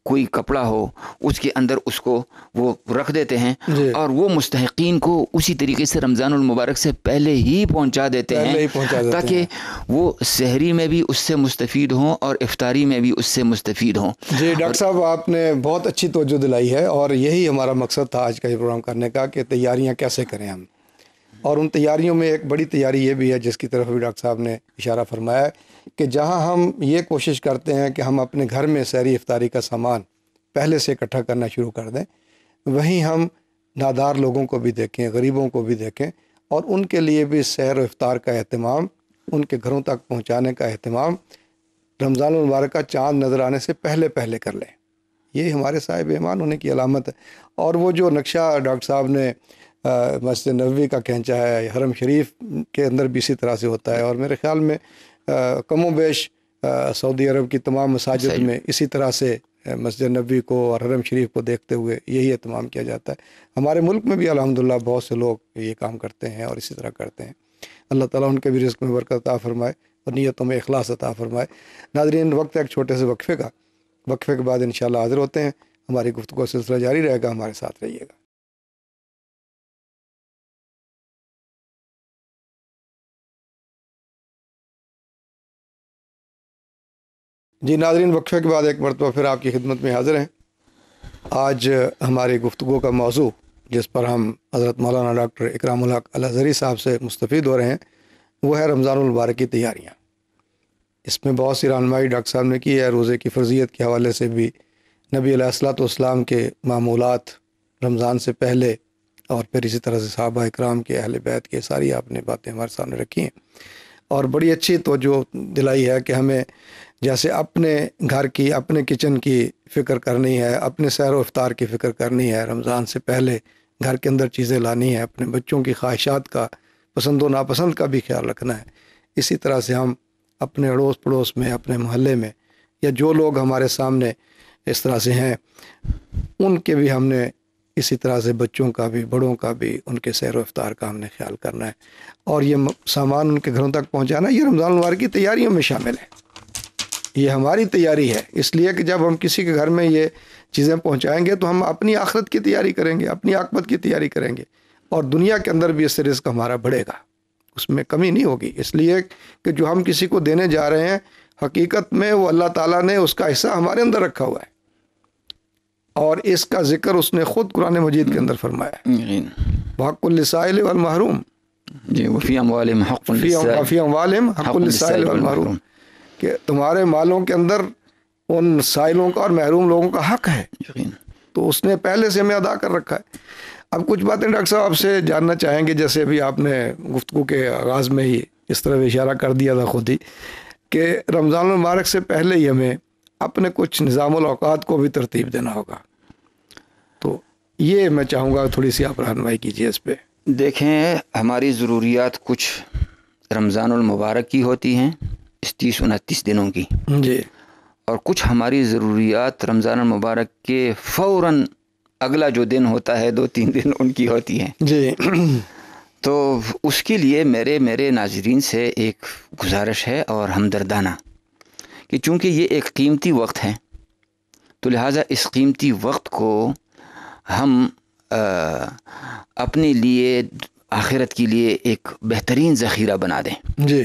कोई कपड़ा हो उसके अंदर उसको वो रख देते हैं और वो मुस्तकिन को उसी तरीके से मुबारक से पहले ही पहुंचा देते हैं ताकि वो शहरी में भी उससे मुस्तफ़ हों और इफ्तारी में भी उससे मुस्तफ़ हों
जी डॉक्टर साहब आपने बहुत अच्छी तोजो दिलाई है और यही हमारा मकसद था आज का ये प्रोग्राम करने का कि तैयारियाँ कैसे करें हम और उन तैयारियों में एक बड़ी तैयारी ये भी है जिसकी तरफ भी डॉक्टर साहब ने इशारा फरमाया कि जहाँ हम ये कोशिश करते हैं कि हम अपने घर में सैरी इफ्तारी का सामान पहले से इकट्ठा करना शुरू कर दें वहीं हम नादार लोगों को भी देखें गरीबों को भी देखें और उनके लिए भी सैर इफ्तार का अहतमाम उनके घरों तक पहुँचाने का अहतमाम रमज़ान मुबारक का चाँद नज़र आने से पहले पहले कर लें ये हमारे साहिब ईमान होने की अलामत है और वो जो नक्शा डॉक्टर साहब ने मस्जिद नबी का खींचा है हरम शरीफ के अंदर भी इसी तरह से होता है और मेरे ख्याल में कमो बेश सऊदी अरब की तमाम मसाजिद में इसी तरह से मस्जिद नबी को और हरम शरीफ को देखते हुए यही अहतमाम किया जाता है हमारे मुल्क में भी अलहमदिल्ला बहुत से लोग ये काम करते हैं और इसी तरह करते हैं अल्लाह ताला उनके भी रिस्क में बरकत अता फरमाए और नीयतों में अखलास अता फरमाए नादरीन वक्त एक छोटे से वक्फे का वक्फे के बाद इन हाज़िर होते हैं हमारी गुफ्तु सिलसिला जारी रहेगा हमारे साथ रहिएगा जी नाजरीन वक्फे के बाद एक मरतबा फिर आपकी खिदमत में हाज़िर हैं आज हमारी गुफ्तु का मौजू जिस पर हम हज़रत मौलाना डॉक्टर इकराम अलजरी साहब से मुस्तफ़ हो रहे हैं वह है रमज़ानमबारक की तैयारियाँ इसमें बहुत सी रानमाई डॉक्टर साहब ने की है रोज़े की फर्जियत के हवाले से भी नबी सलाम के मामूलत रमज़ान से पहले और फिर इसी तरह से साहबा इक्राम के अहल बैत के सारी आपने बातें हमारे सामने रखी हैं और बड़ी अच्छी तोजो दिलाई है कि हमें जैसे अपने घर की अपने किचन की फ़िक्र करनी है अपने सैर वफ्तार की फ़िक्र करनी है रमज़ान से पहले घर के अंदर चीज़ें लानी है अपने बच्चों की ख्वाहिशात का पसंद व नापसंद का भी ख्याल रखना है इसी तरह से हम अपने अड़ोस पड़ोस में अपने मोहल्ले में या जो लोग हमारे सामने इस तरह से हैं उनके भी हमने इसी तरह से बच्चों का भी बड़ों का भी उनके सैर वफ्तार का हमने ख्याल करना है और ये सामान उनके घरों तक पहुँचाना ये रमज़ान मुबारक की तैयारियों में शामिल है ये हमारी तैयारी है इसलिए कि जब हम किसी के घर में ये चीज़ें पहुँचाएँगे तो हम अपनी आखरत की तैयारी करेंगे अपनी आकबत की तैयारी करेंगे और दुनिया के अंदर भी इससे रिस्क हमारा बढ़ेगा उसमें कमी नहीं होगी इसलिए कि जो हम किसी को देने जा रहे हैं हकीकत में वो अल्लाह ताला ने उसका हिस्सा हमारे अंदर रखा हुआ है और इसका जिक्र उसने खुद कुरान मजीद के अंदर फरमाया महरूम कि तुम्हारे मालों के अंदर उन साइलों का और महरूम लोगों का हक है तो उसने पहले से हमें अदा कर रखा है अब कुछ बातें डॉक्टर साहब आपसे जानना चाहेंगे जैसे अभी आपने गुफ्तु के आगाज़ में ही इस तरह इशारा कर दिया था खुद ही कि रमज़ान मुबारक से पहले ही हमें अपने कुछ अवकात को भी तरतीब देना होगा तो ये मैं चाहूँगा थोड़ी सी आप रहनमाई कीजिए
इस पर देखें हमारी ज़रूरियात कुछ रमज़ानमबारक की होती हैं इस तीस उनतीस दिनों की जी और कुछ हमारी ज़रूरियात रमज़ानमबारक के फ़ौर अगला जो दिन होता है दो तीन दिन उनकी होती हैं जी तो उसके लिए मेरे मेरे नाजरीन से एक गुजारिश है और हमदर्दाना कि चूँकि ये एक कीमती वक्त है तो लिहाजा इस कीमती वक्त को हम आ, अपने लिए आखिरत के लिए एक बेहतरीन ज़ख़ीरा बना दें जी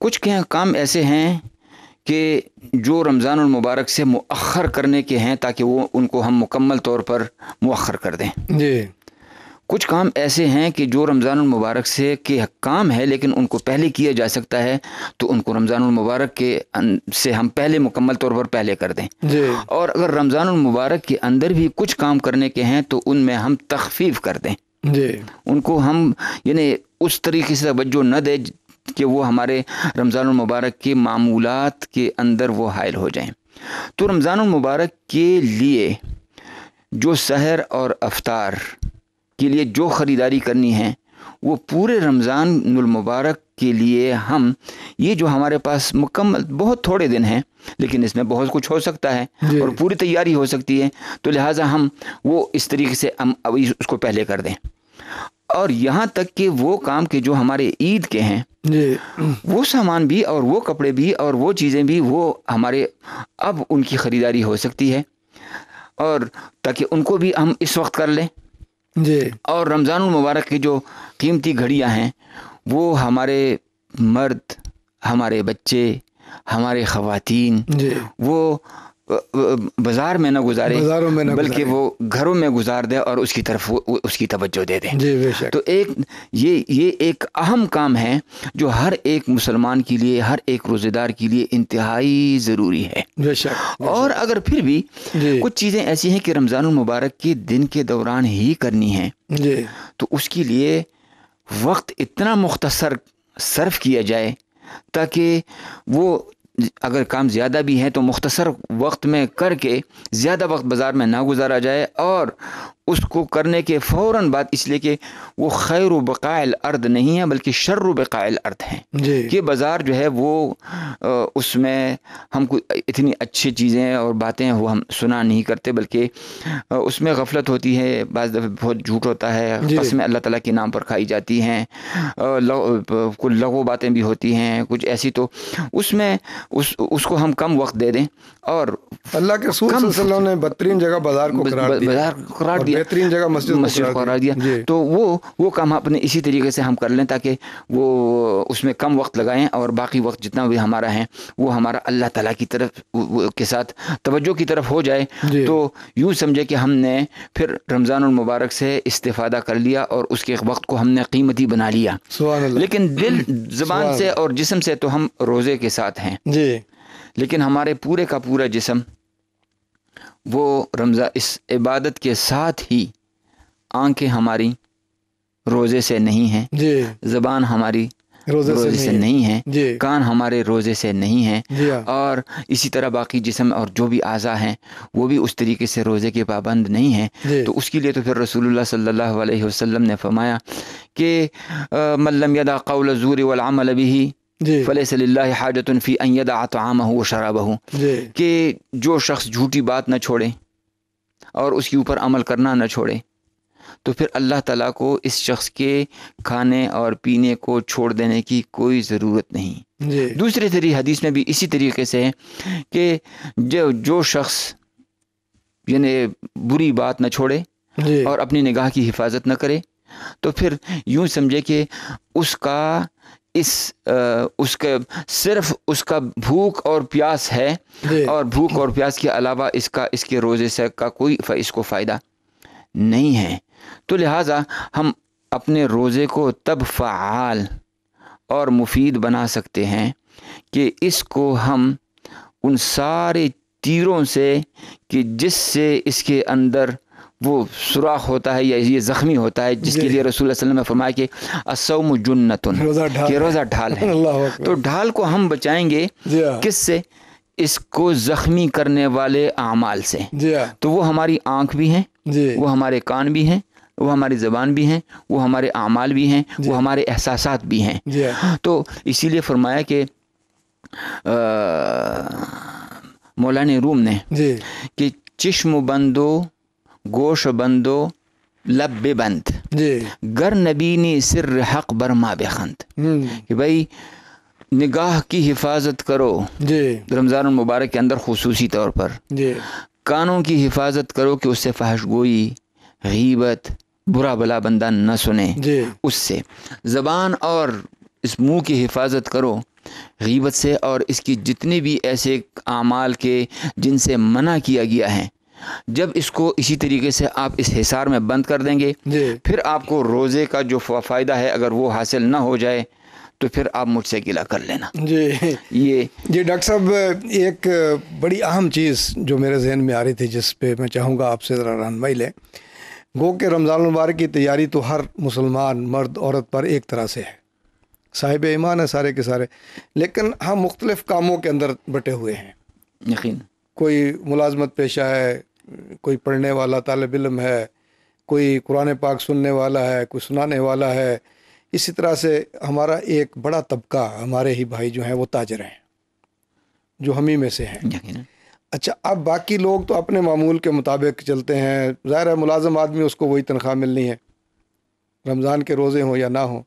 कुछ काम ऐसे हैं कि जो रमज़ान मुबारक से मौखर करने के हैं ताकि वो उनको हम मुकम्मल तौर पर मौखर कर दें जी कुछ काम ऐसे हैं कि जो रमज़ान मुबारक से के काम है लेकिन उनको पहले किया जा सकता है तो उनको रमज़ान मुबारक के अं-, से हम पहले मुकम्मल तौर पर पहले कर दें और अगर रमज़ान मुबारक के अंदर भी कुछ काम करने के हैं तो उनमें हम तखफीफ कर दें उनको हम यानी उस तरीके से तोज्जो न दें कि वो हमारे रमज़ान मुबारक के मामूल के अंदर वो हायल हो जाए तो रमज़ान मुबारक के लिए जो शहर और अफ्तार के लिए जो ख़रीदारी करनी है वो पूरे रमज़ान मुबारक के लिए हम ये जो हमारे पास मुकम्मल बहुत थोड़े दिन हैं लेकिन इसमें बहुत कुछ हो सकता है और पूरी तैयारी हो सकती है तो लिहाजा हम वो इस तरीके से हम अभी उसको पहले कर दें और यहाँ तक कि वो काम के जो हमारे ईद के हैं वो सामान भी और वो कपड़े भी और वो चीज़ें भी वो हमारे अब उनकी ख़रीदारी हो सकती है और ताकि उनको भी हम इस वक्त कर लें जी और रमज़ान मुबारक की जो कीमती घड़ियाँ हैं वो हमारे मर्द हमारे बच्चे हमारे ख़वातीन वो बाजार में ना गुजारे में बल्कि वो घरों में गुजार दे और उसकी तरफ उसकी तवज्जो दे
दें
तो एक ये ये एक अहम काम है जो हर एक मुसलमान के लिए हर एक रोज़ेदार के लिए इंतहाई ज़रूरी है बेशक और अगर फिर भी कुछ चीज़ें ऐसी हैं कि रमज़ान मुबारक के दिन के दौरान ही करनी है तो उसके लिए वक्त इतना मुख्तसर सर्फ किया जाए ताकि वो अगर काम ज़्यादा भी है तो मुख्तसर वक्त में करके ज़्यादा वक्त बाज़ार में ना गुजारा जाए और उसको करने के फ़ौर बाद इसलिए कि वो खैर बकायल अर्द नहीं है बल्कि शर्र बकायल अर्द हैं कि बाज़ार जो है वो उसमें हम इतनी अच्छी चीज़ें और बातें वो हम सुना नहीं करते बल्कि उसमें गफलत होती है बाज़ दफ़े बहुत झूठ होता है उसमें अल्लाह ताला के नाम पर खाई जाती हैं कुछ लगो बातें भी होती हैं कुछ ऐसी तो उसमें उस उसको हम कम वक्त दे दें और अल्लाह के रसूल
ने बदतरीन जगह बाज़ार को बाज़ार करार दिया बेहतरीन जगह मस्जिद मस्जिद करा दिया
तो वो वो काम अपने इसी तरीके से हम कर लें ताकि वो उसमें कम वक्त लगाएं और बाकी वक्त जितना भी हमारा है वो हमारा अल्लाह ताला की तरफ के साथ तवज्जो की तरफ हो जाए तो यूँ समझे कि हमने फिर रमज़ान मुबारक से इस्तेफादा कर लिया और उसके वक्त को हमने कीमती बना लिया लेकिन दिल जबान से और जिसम से तो हम रोज़े के साथ हैं लेकिन हमारे पूरे का पूरा जिसम वो रमज़ा इस इबादत के साथ ही आंखें हमारी रोज़े से नहीं हैं ज़बान हमारी
रोज़े, रोजे से नहीं
है, है। कान हमारे रोज़े से नहीं है हाँ। और इसी तरह बाकी जिसम और जो भी आज़ा हैं वो भी उस तरीके से रोज़े के पाबंद नहीं है तो उसके लिए तो फिर रसूलुल्लाह सल्लल्लाहु अलैहि वसल्लम ने फरमाया कि मल्लम यदा कौल ज़ूर वलामल भी फले हाजतन फ़ी अदा तमाम हो शराब हो कि जो शख्स झूठी बात ना छोड़े और उसके ऊपर अमल करना ना छोड़े तो फिर अल्लाह ताला को इस शख्स के खाने और पीने को छोड़ देने की कोई ज़रूरत नहीं दूसरे तरी हदीस में भी इसी तरीके से है कि जो जो शख्स यानी बुरी बात ना छोड़े और अपनी निगाह की हिफाजत ना करे तो फिर यूँ समझे कि उसका इस उसके सिर्फ उसका भूख और प्यास है और भूख और प्यास के अलावा इसका इसके रोज़े से का कोई इसको फ़ायदा नहीं है तो लिहाजा हम अपने रोज़े को तब फ़ाल और मुफीद बना सकते हैं कि इसको हम उन सारे तीरों से कि जिससे इसके अंदर वो सुराख होता है या ये ज़ख्मी होता है जिसके लिए रसूल वसल्लम ने फरमाया कि असौम जुन्नतुन ये रोज़ा ढाल है तो ढाल को हम बचाएंगे हाँ। किससे इसको ज़ख्मी करने वाले अमाल से हाँ। तो वो हमारी आँख भी हैं वो हमारे कान भी हैं वो हमारी ज़बान भी हैं वो हमारे अमाल भी हैं वो हमारे एहसास भी हैं हाँ। तो इसीलिए फरमाया कि मौलाना रूम ने कि चश्म बंदो गोश बंदो लब बेबंद गर नबी ने सिर हक बरमा बेखंद हम्म। कि भाई निगाह की हिफाजत करो रमज़ान मुबारक के अंदर खसूसी तौर पर कानों की हिफाजत करो कि उससे फहश गोई गीबत बुरा भला बंदा न सुने उससे ज़बान और इस मुंह की हिफाजत करो गीबत से और इसकी जितने भी ऐसे अमाल के जिनसे मना किया गया है जब इसको इसी तरीके से आप इस हिसार में बंद कर देंगे फिर आपको रोज़े का जो फ़ायदा है अगर वो हासिल ना हो जाए तो फिर आप मुझसे गिला कर लेना
जी ये जी डॉक्टर साहब एक बड़ी अहम चीज़ जो मेरे जहन में आ रही थी जिस पे मैं चाहूँगा आपसे ज़रा रहनमई लें गो के रमज़ान मुबारक की तैयारी तो हर मुसलमान मर्द औरत पर एक तरह से है साहिब ईमान है सारे के सारे लेकिन हम मुख्तलिफ़ कामों के अंदर बटे हुए हैं यकीन कोई मुलाजमत पेशा है कोई पढ़ने वाला तालब इलम है कोई कुरान पाक सुनने वाला है कोई सुनाने वाला है इसी तरह से हमारा एक बड़ा तबका हमारे ही भाई जो हैं वो ताजर हैं जो हम ही में से हैं अच्छा अब बाकी लोग तो अपने मामूल के मुताबिक चलते हैं ज़ाहिर है मुलाजम आदमी उसको वही तनख्वाह मिलनी है रमज़ान के रोज़े हों या ना हों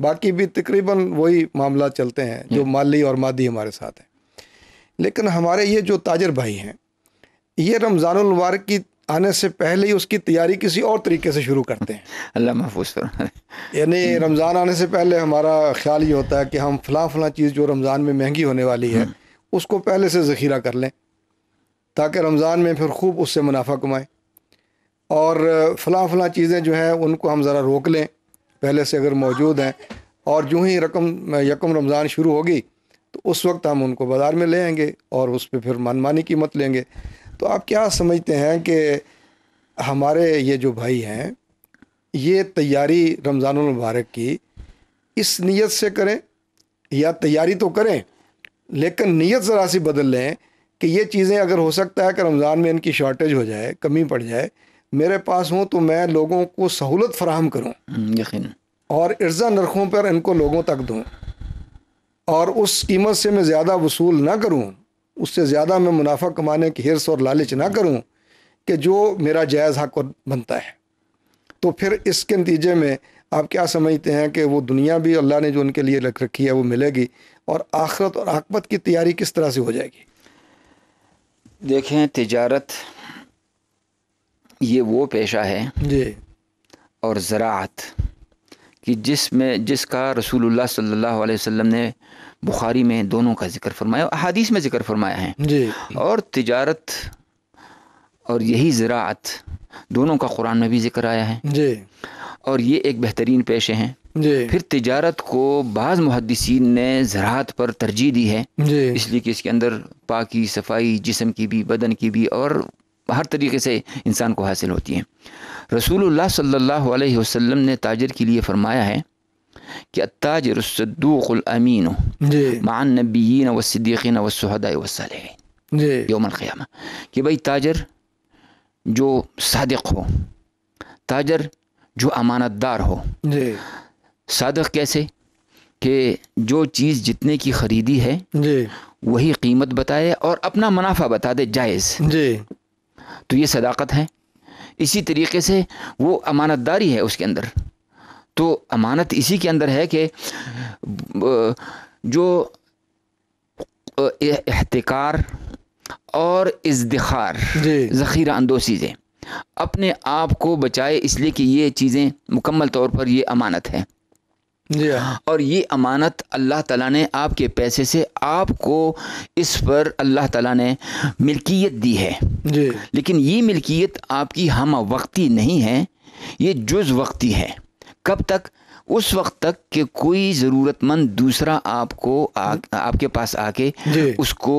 बाकी भी तकरीबन वही मामला चलते हैं जो हम्म। माली और मादी हमारे साथ हैं लेकिन हमारे ये जो ताजर भाई हैं ये रमज़ानवार की आने से पहले ही उसकी तैयारी किसी और तरीके से शुरू करते हैं अल्लाह महफूज यानी रमज़ान आने से पहले हमारा ख्याल ये होता है कि हम फला फला चीज़ जो रमज़ान में महंगी होने वाली है हम्म। उसको पहले से ज़ख़ीरा कर लें ताकि रमज़ान में फिर खूब उससे मुनाफा कमाएँ और फला फला चीज़ें जो हैं उनको हम ज़रा रोक लें पहले से अगर मौजूद हैं और जो ही रकम यकम रमज़ान शुरू होगी तो उस वक्त हम उनको बाज़ार में ले आएंगे और उस पर फिर मनमानी कीमत लेंगे तो आप क्या समझते हैं कि हमारे ये जो भाई हैं ये तैयारी रमज़ान मुबारक की इस नीयत से करें या तैयारी तो करें लेकिन नीयत ज़रा सी बदल लें कि ये चीज़ें अगर हो सकता है कि रमज़ान में इनकी शॉर्टेज हो जाए कमी पड़ जाए मेरे पास हूँ तो मैं लोगों को सहूलत फ्राहम करूँ हम्म, यकीन और अर्जा नरखों पर इनको लोगों तक दूँ और उस कीमत से मैं ज़्यादा वसूल ना करूँ उससे ज़्यादा मैं मुनाफा कमाने की हिरस और लालच ना करूँ कि जो मेरा जायज़ हक और बनता है तो फिर इसके नतीजे में आप क्या समझते हैं कि वो दुनिया भी अल्लाह ने जो उनके लिए रख रखी है वो मिलेगी और आखरत और आकबत की तैयारी किस तरह से हो जाएगी
देखें तजारत ये वो पेशा है जी और ज़रात कि जिसमें जिसका रसूलुल्लाह सल्लल्लाहु अलैहि वसल्लम ने बुखारी में दोनों का जिक्र फरमाया अहादीस में जिक्र फरमाया है जी और तजारत और यही ज़रात दोनों का कुरान में भी जिक्र आया है जी और ये एक बेहतरीन पेशे हैं फिर तजारत को बाज़ मुहदसिन ने ज़रात पर तरजीह दी है इसलिए कि इसके अंदर पाकि सफाई जिसम की भी बदन की भी और हर तरीके से इंसान को हासिल होती है रसूलुल्लाह सल्लल्लाहु अलैहि वसल्लम ने ताजर के लिए फ़रमाया है कि अताजरसदूक़मीन मान नबीन व सदीक़ीन वसहदा वसल योमक़्याम कि भाई ताजर जो सदक हो ताजर जो अमानतदार हो सदक कैसे कि जो चीज़ जितने की ख़रीदी है वही कीमत बताए और अपना मुनाफा बता दे जायज़ तो ये सदाकत है इसी तरीके से वो अमानतदारी है उसके अंदर तो अमानत इसी के अंदर है कि जो एहतिकार और इजदार ज़ख़ीरा अंदो चीज़ें अपने आप को बचाए इसलिए कि ये चीज़ें मुकम्मल तौर पर ये अमानत है हाँ। और ये अमानत अल्लाह ताला ने आपके पैसे से आपको इस पर अल्लाह ताला ने मिल्कियत दी है लेकिन ये मिल्कियत आपकी हम वक्ती नहीं है ये जुज़ वक्ती है कब तक उस वक्त तक कि कोई ज़रूरतमंद दूसरा आपको आ, आपके पास आके उसको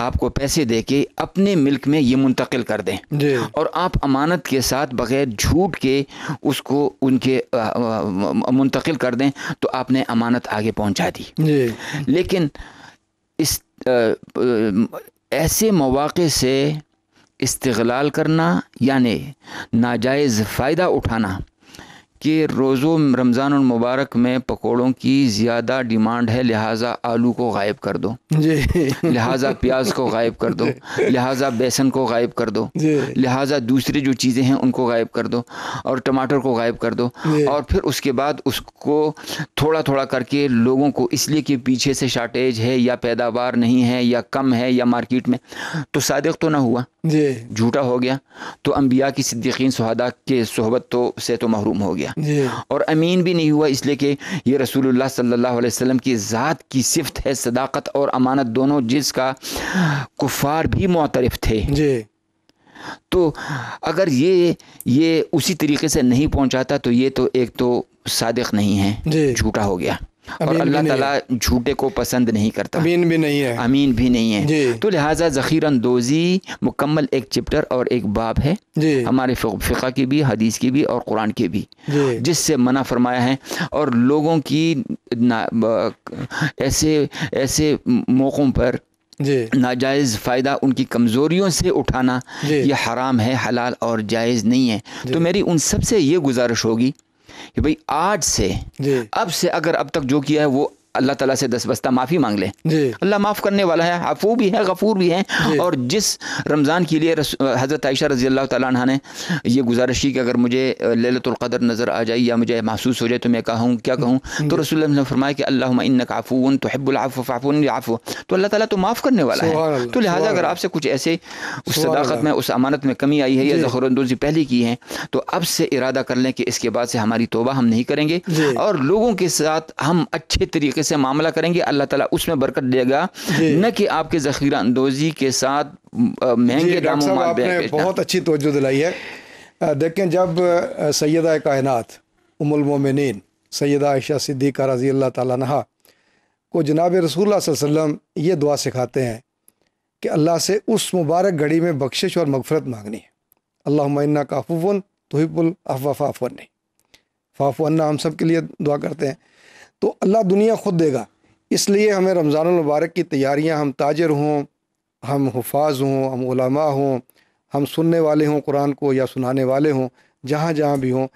आपको पैसे दे के अपने मिल्क में ये मुंतकिल कर दें और आप अमानत के साथ बग़ैर झूठ के उसको उनके मुंतकिल कर दें तो आपने अमानत आगे पहुंचा दी लेकिन इस ऐसे मौाक़े से इस्तलाल करना यानि नाजायज़ फ़ायदा उठाना कि रोज़ों रमज़ान मुबारक में पकौड़ों की ज़्यादा डिमांड है लिहाजा आलू को गायब कर दो लिहाजा प्याज को गायब कर दो लिहाजा बेसन को गायब कर दो लिहाजा दूसरी जो चीज़ें हैं उनको गायब कर दो और टमाटर को गायब कर दो और फिर उसके बाद उसको थोड़ा थोड़ा करके लोगों को इसलिए कि पीछे से शार्टेज है या पैदावार नहीं है या कम है या मार्केट में तो सादक तो ना हुआ
झूठा
हो गया तो अम्बिया की सिद्दीकीन सुहादा के सहबत तो से तो महरूम हो गया
और
अमीन भी नहीं हुआ इसलिए कि ये रसूल सल्ला वसम की ज़ात की सिफत है सदाकत और अमानत दोनों जिसका कुफार भी मुतरफ थे तो अगर ये ये उसी तरीके से नहीं पहुंचाता तो ये तो एक तो सादक नहीं है झूठा हो गया और अल्लाह तला झूठे को पसंद नहीं करता अमीन भी नहीं है अमीन भी नहीं है तो लिहाजा जखीर अंदोजी मुकम्मल एक चैप्टर और एक बाब है हमारे फ़िका की भी हदीस की भी और कुरान की भी जिससे मना फरमाया है और लोगों की ऐसे ऐसे मौक़ों पर नाजायज़ फ़ायदा उनकी कमज़ोरियों से उठाना ये हराम है हलाल और जायज़ नहीं है तो मेरी उन सबसे ये गुजारिश होगी कि भाई आज से अब से अगर अब तक जो किया है वो अल्लाह तला से दस बस्ता माफ़ी मांग लें अल्लाह माफ़ करने वाला है अफू भी है गफूर भी है और जिस रमज़ान के लिए हज़रत आयशा रज़ी अल्लाह तह ने यह गुजारिश की कि अगर मुझे ललतुल्क़दर नज़र आ जाए या मुझे महसूस हो जाए तो मैं कहूँ क्या कहूँ तो रसोल ने फरमाया कि अल्लाह इन्नक तो हब्बुलफ़ाफ़ून आफ़ू तो अल्लाह ताला तो माफ़ करने वाला है तो लिहाजा अगर आपसे कुछ ऐसे उस सदाकत में उस अमानत में कमी आई है या जखरंदोजी पहले की है तो अब से इरादा कर लें कि इसके बाद से हमारी तोबा हम नहीं करेंगे और लोगों के साथ हम अच्छे तरीके से मामला करेंगे अल्लाह ताला उसमें बरकत देगा न कि आपके जखीरा अंदोजी के साथ महंगे दामों माल बहुत
अच्छी तोज्जो दिलाई है देखें जब सैद कायनत उमुलमोमिन सैद आयशा सिद्दीक रज़ी अल्लाह तहा को जनाब रसूल वसम ये दुआ सिखाते हैं कि अल्लाह से उस मुबारक घड़ी में बख्शिश और मगफरत मांगनी है अल्लाह इन्ना काफून तोहिबुल अफवा फ़ाफ़ुन्नी फ़ाफ़ुन्ना हम सब के लिए दुआ करते हैं तो अल्लाह दुनिया ख़ुद देगा इसलिए हमें रमज़ान मुबारक की तैयारियाँ हम ताजर हों हम हफाज हों हम उलमा हों हम सुनने वाले हों कुरान को या सुनाने वाले हों जहाँ जहाँ भी हों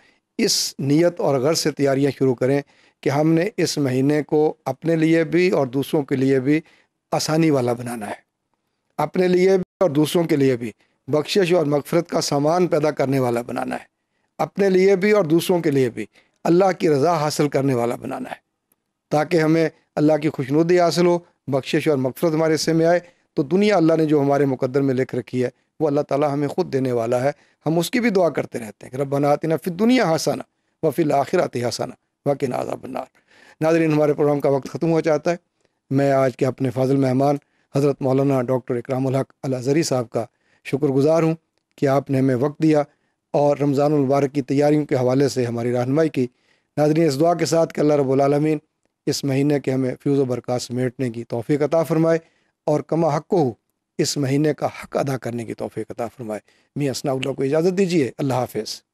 इस नीयत और गर्ज से तैयारियाँ शुरू करें कि हमने इस महीने को अपने लिए भी और दूसरों के लिए भी आसानी वाला बनाना है अपने लिए भी और दूसरों के लिए भी बख्शिश और मगफरत का सामान पैदा करने वाला बनाना है अपने लिए भी और दूसरों के लिए भी अल्लाह की रज़ा हासिल करने वाला बनाना है ताकि हमें अल्लाह की खुशनुदी हासिल हो बख्शिश और मकफरत हमारे हिस्से में आए तो दुनिया अल्लाह ने जो हमारे मुकदर में लिख रखी है वो अल्लाह ताला हमें ख़ुद देने वाला है हम उसकी भी दुआ करते रहते हैं रब बनाती ना फिर दुनिया हसाना व फिर आखिर आती हसाना वाकई नाजा बनार नाजरीन हमारे प्रोग्राम का वक्त ख़त्म हो जाता है मैं आज के अपने फाजिल मेहमान हज़रत मौलाना डॉक्टर इकराम अलाजरी साहब का शुक्रगुजार हूँ कि आपने हमें वक्त दिया और रमज़ान की तैयारियों के हवाले से हमारी रहनमाई की नाजरीन इस दुआ के साथ कि अल्लाह रबालमीन इस महीने के हमें फ्यूज़ बरक़ात समेटने की तोफ़ी अता फ़रमाए और कमा हक को इस महीने का हक अदा करने की तोफ़ी अता फ़रमाए मियाँ असनाउल्ला को इजाज़त दीजिए अल्लाह हाफिज़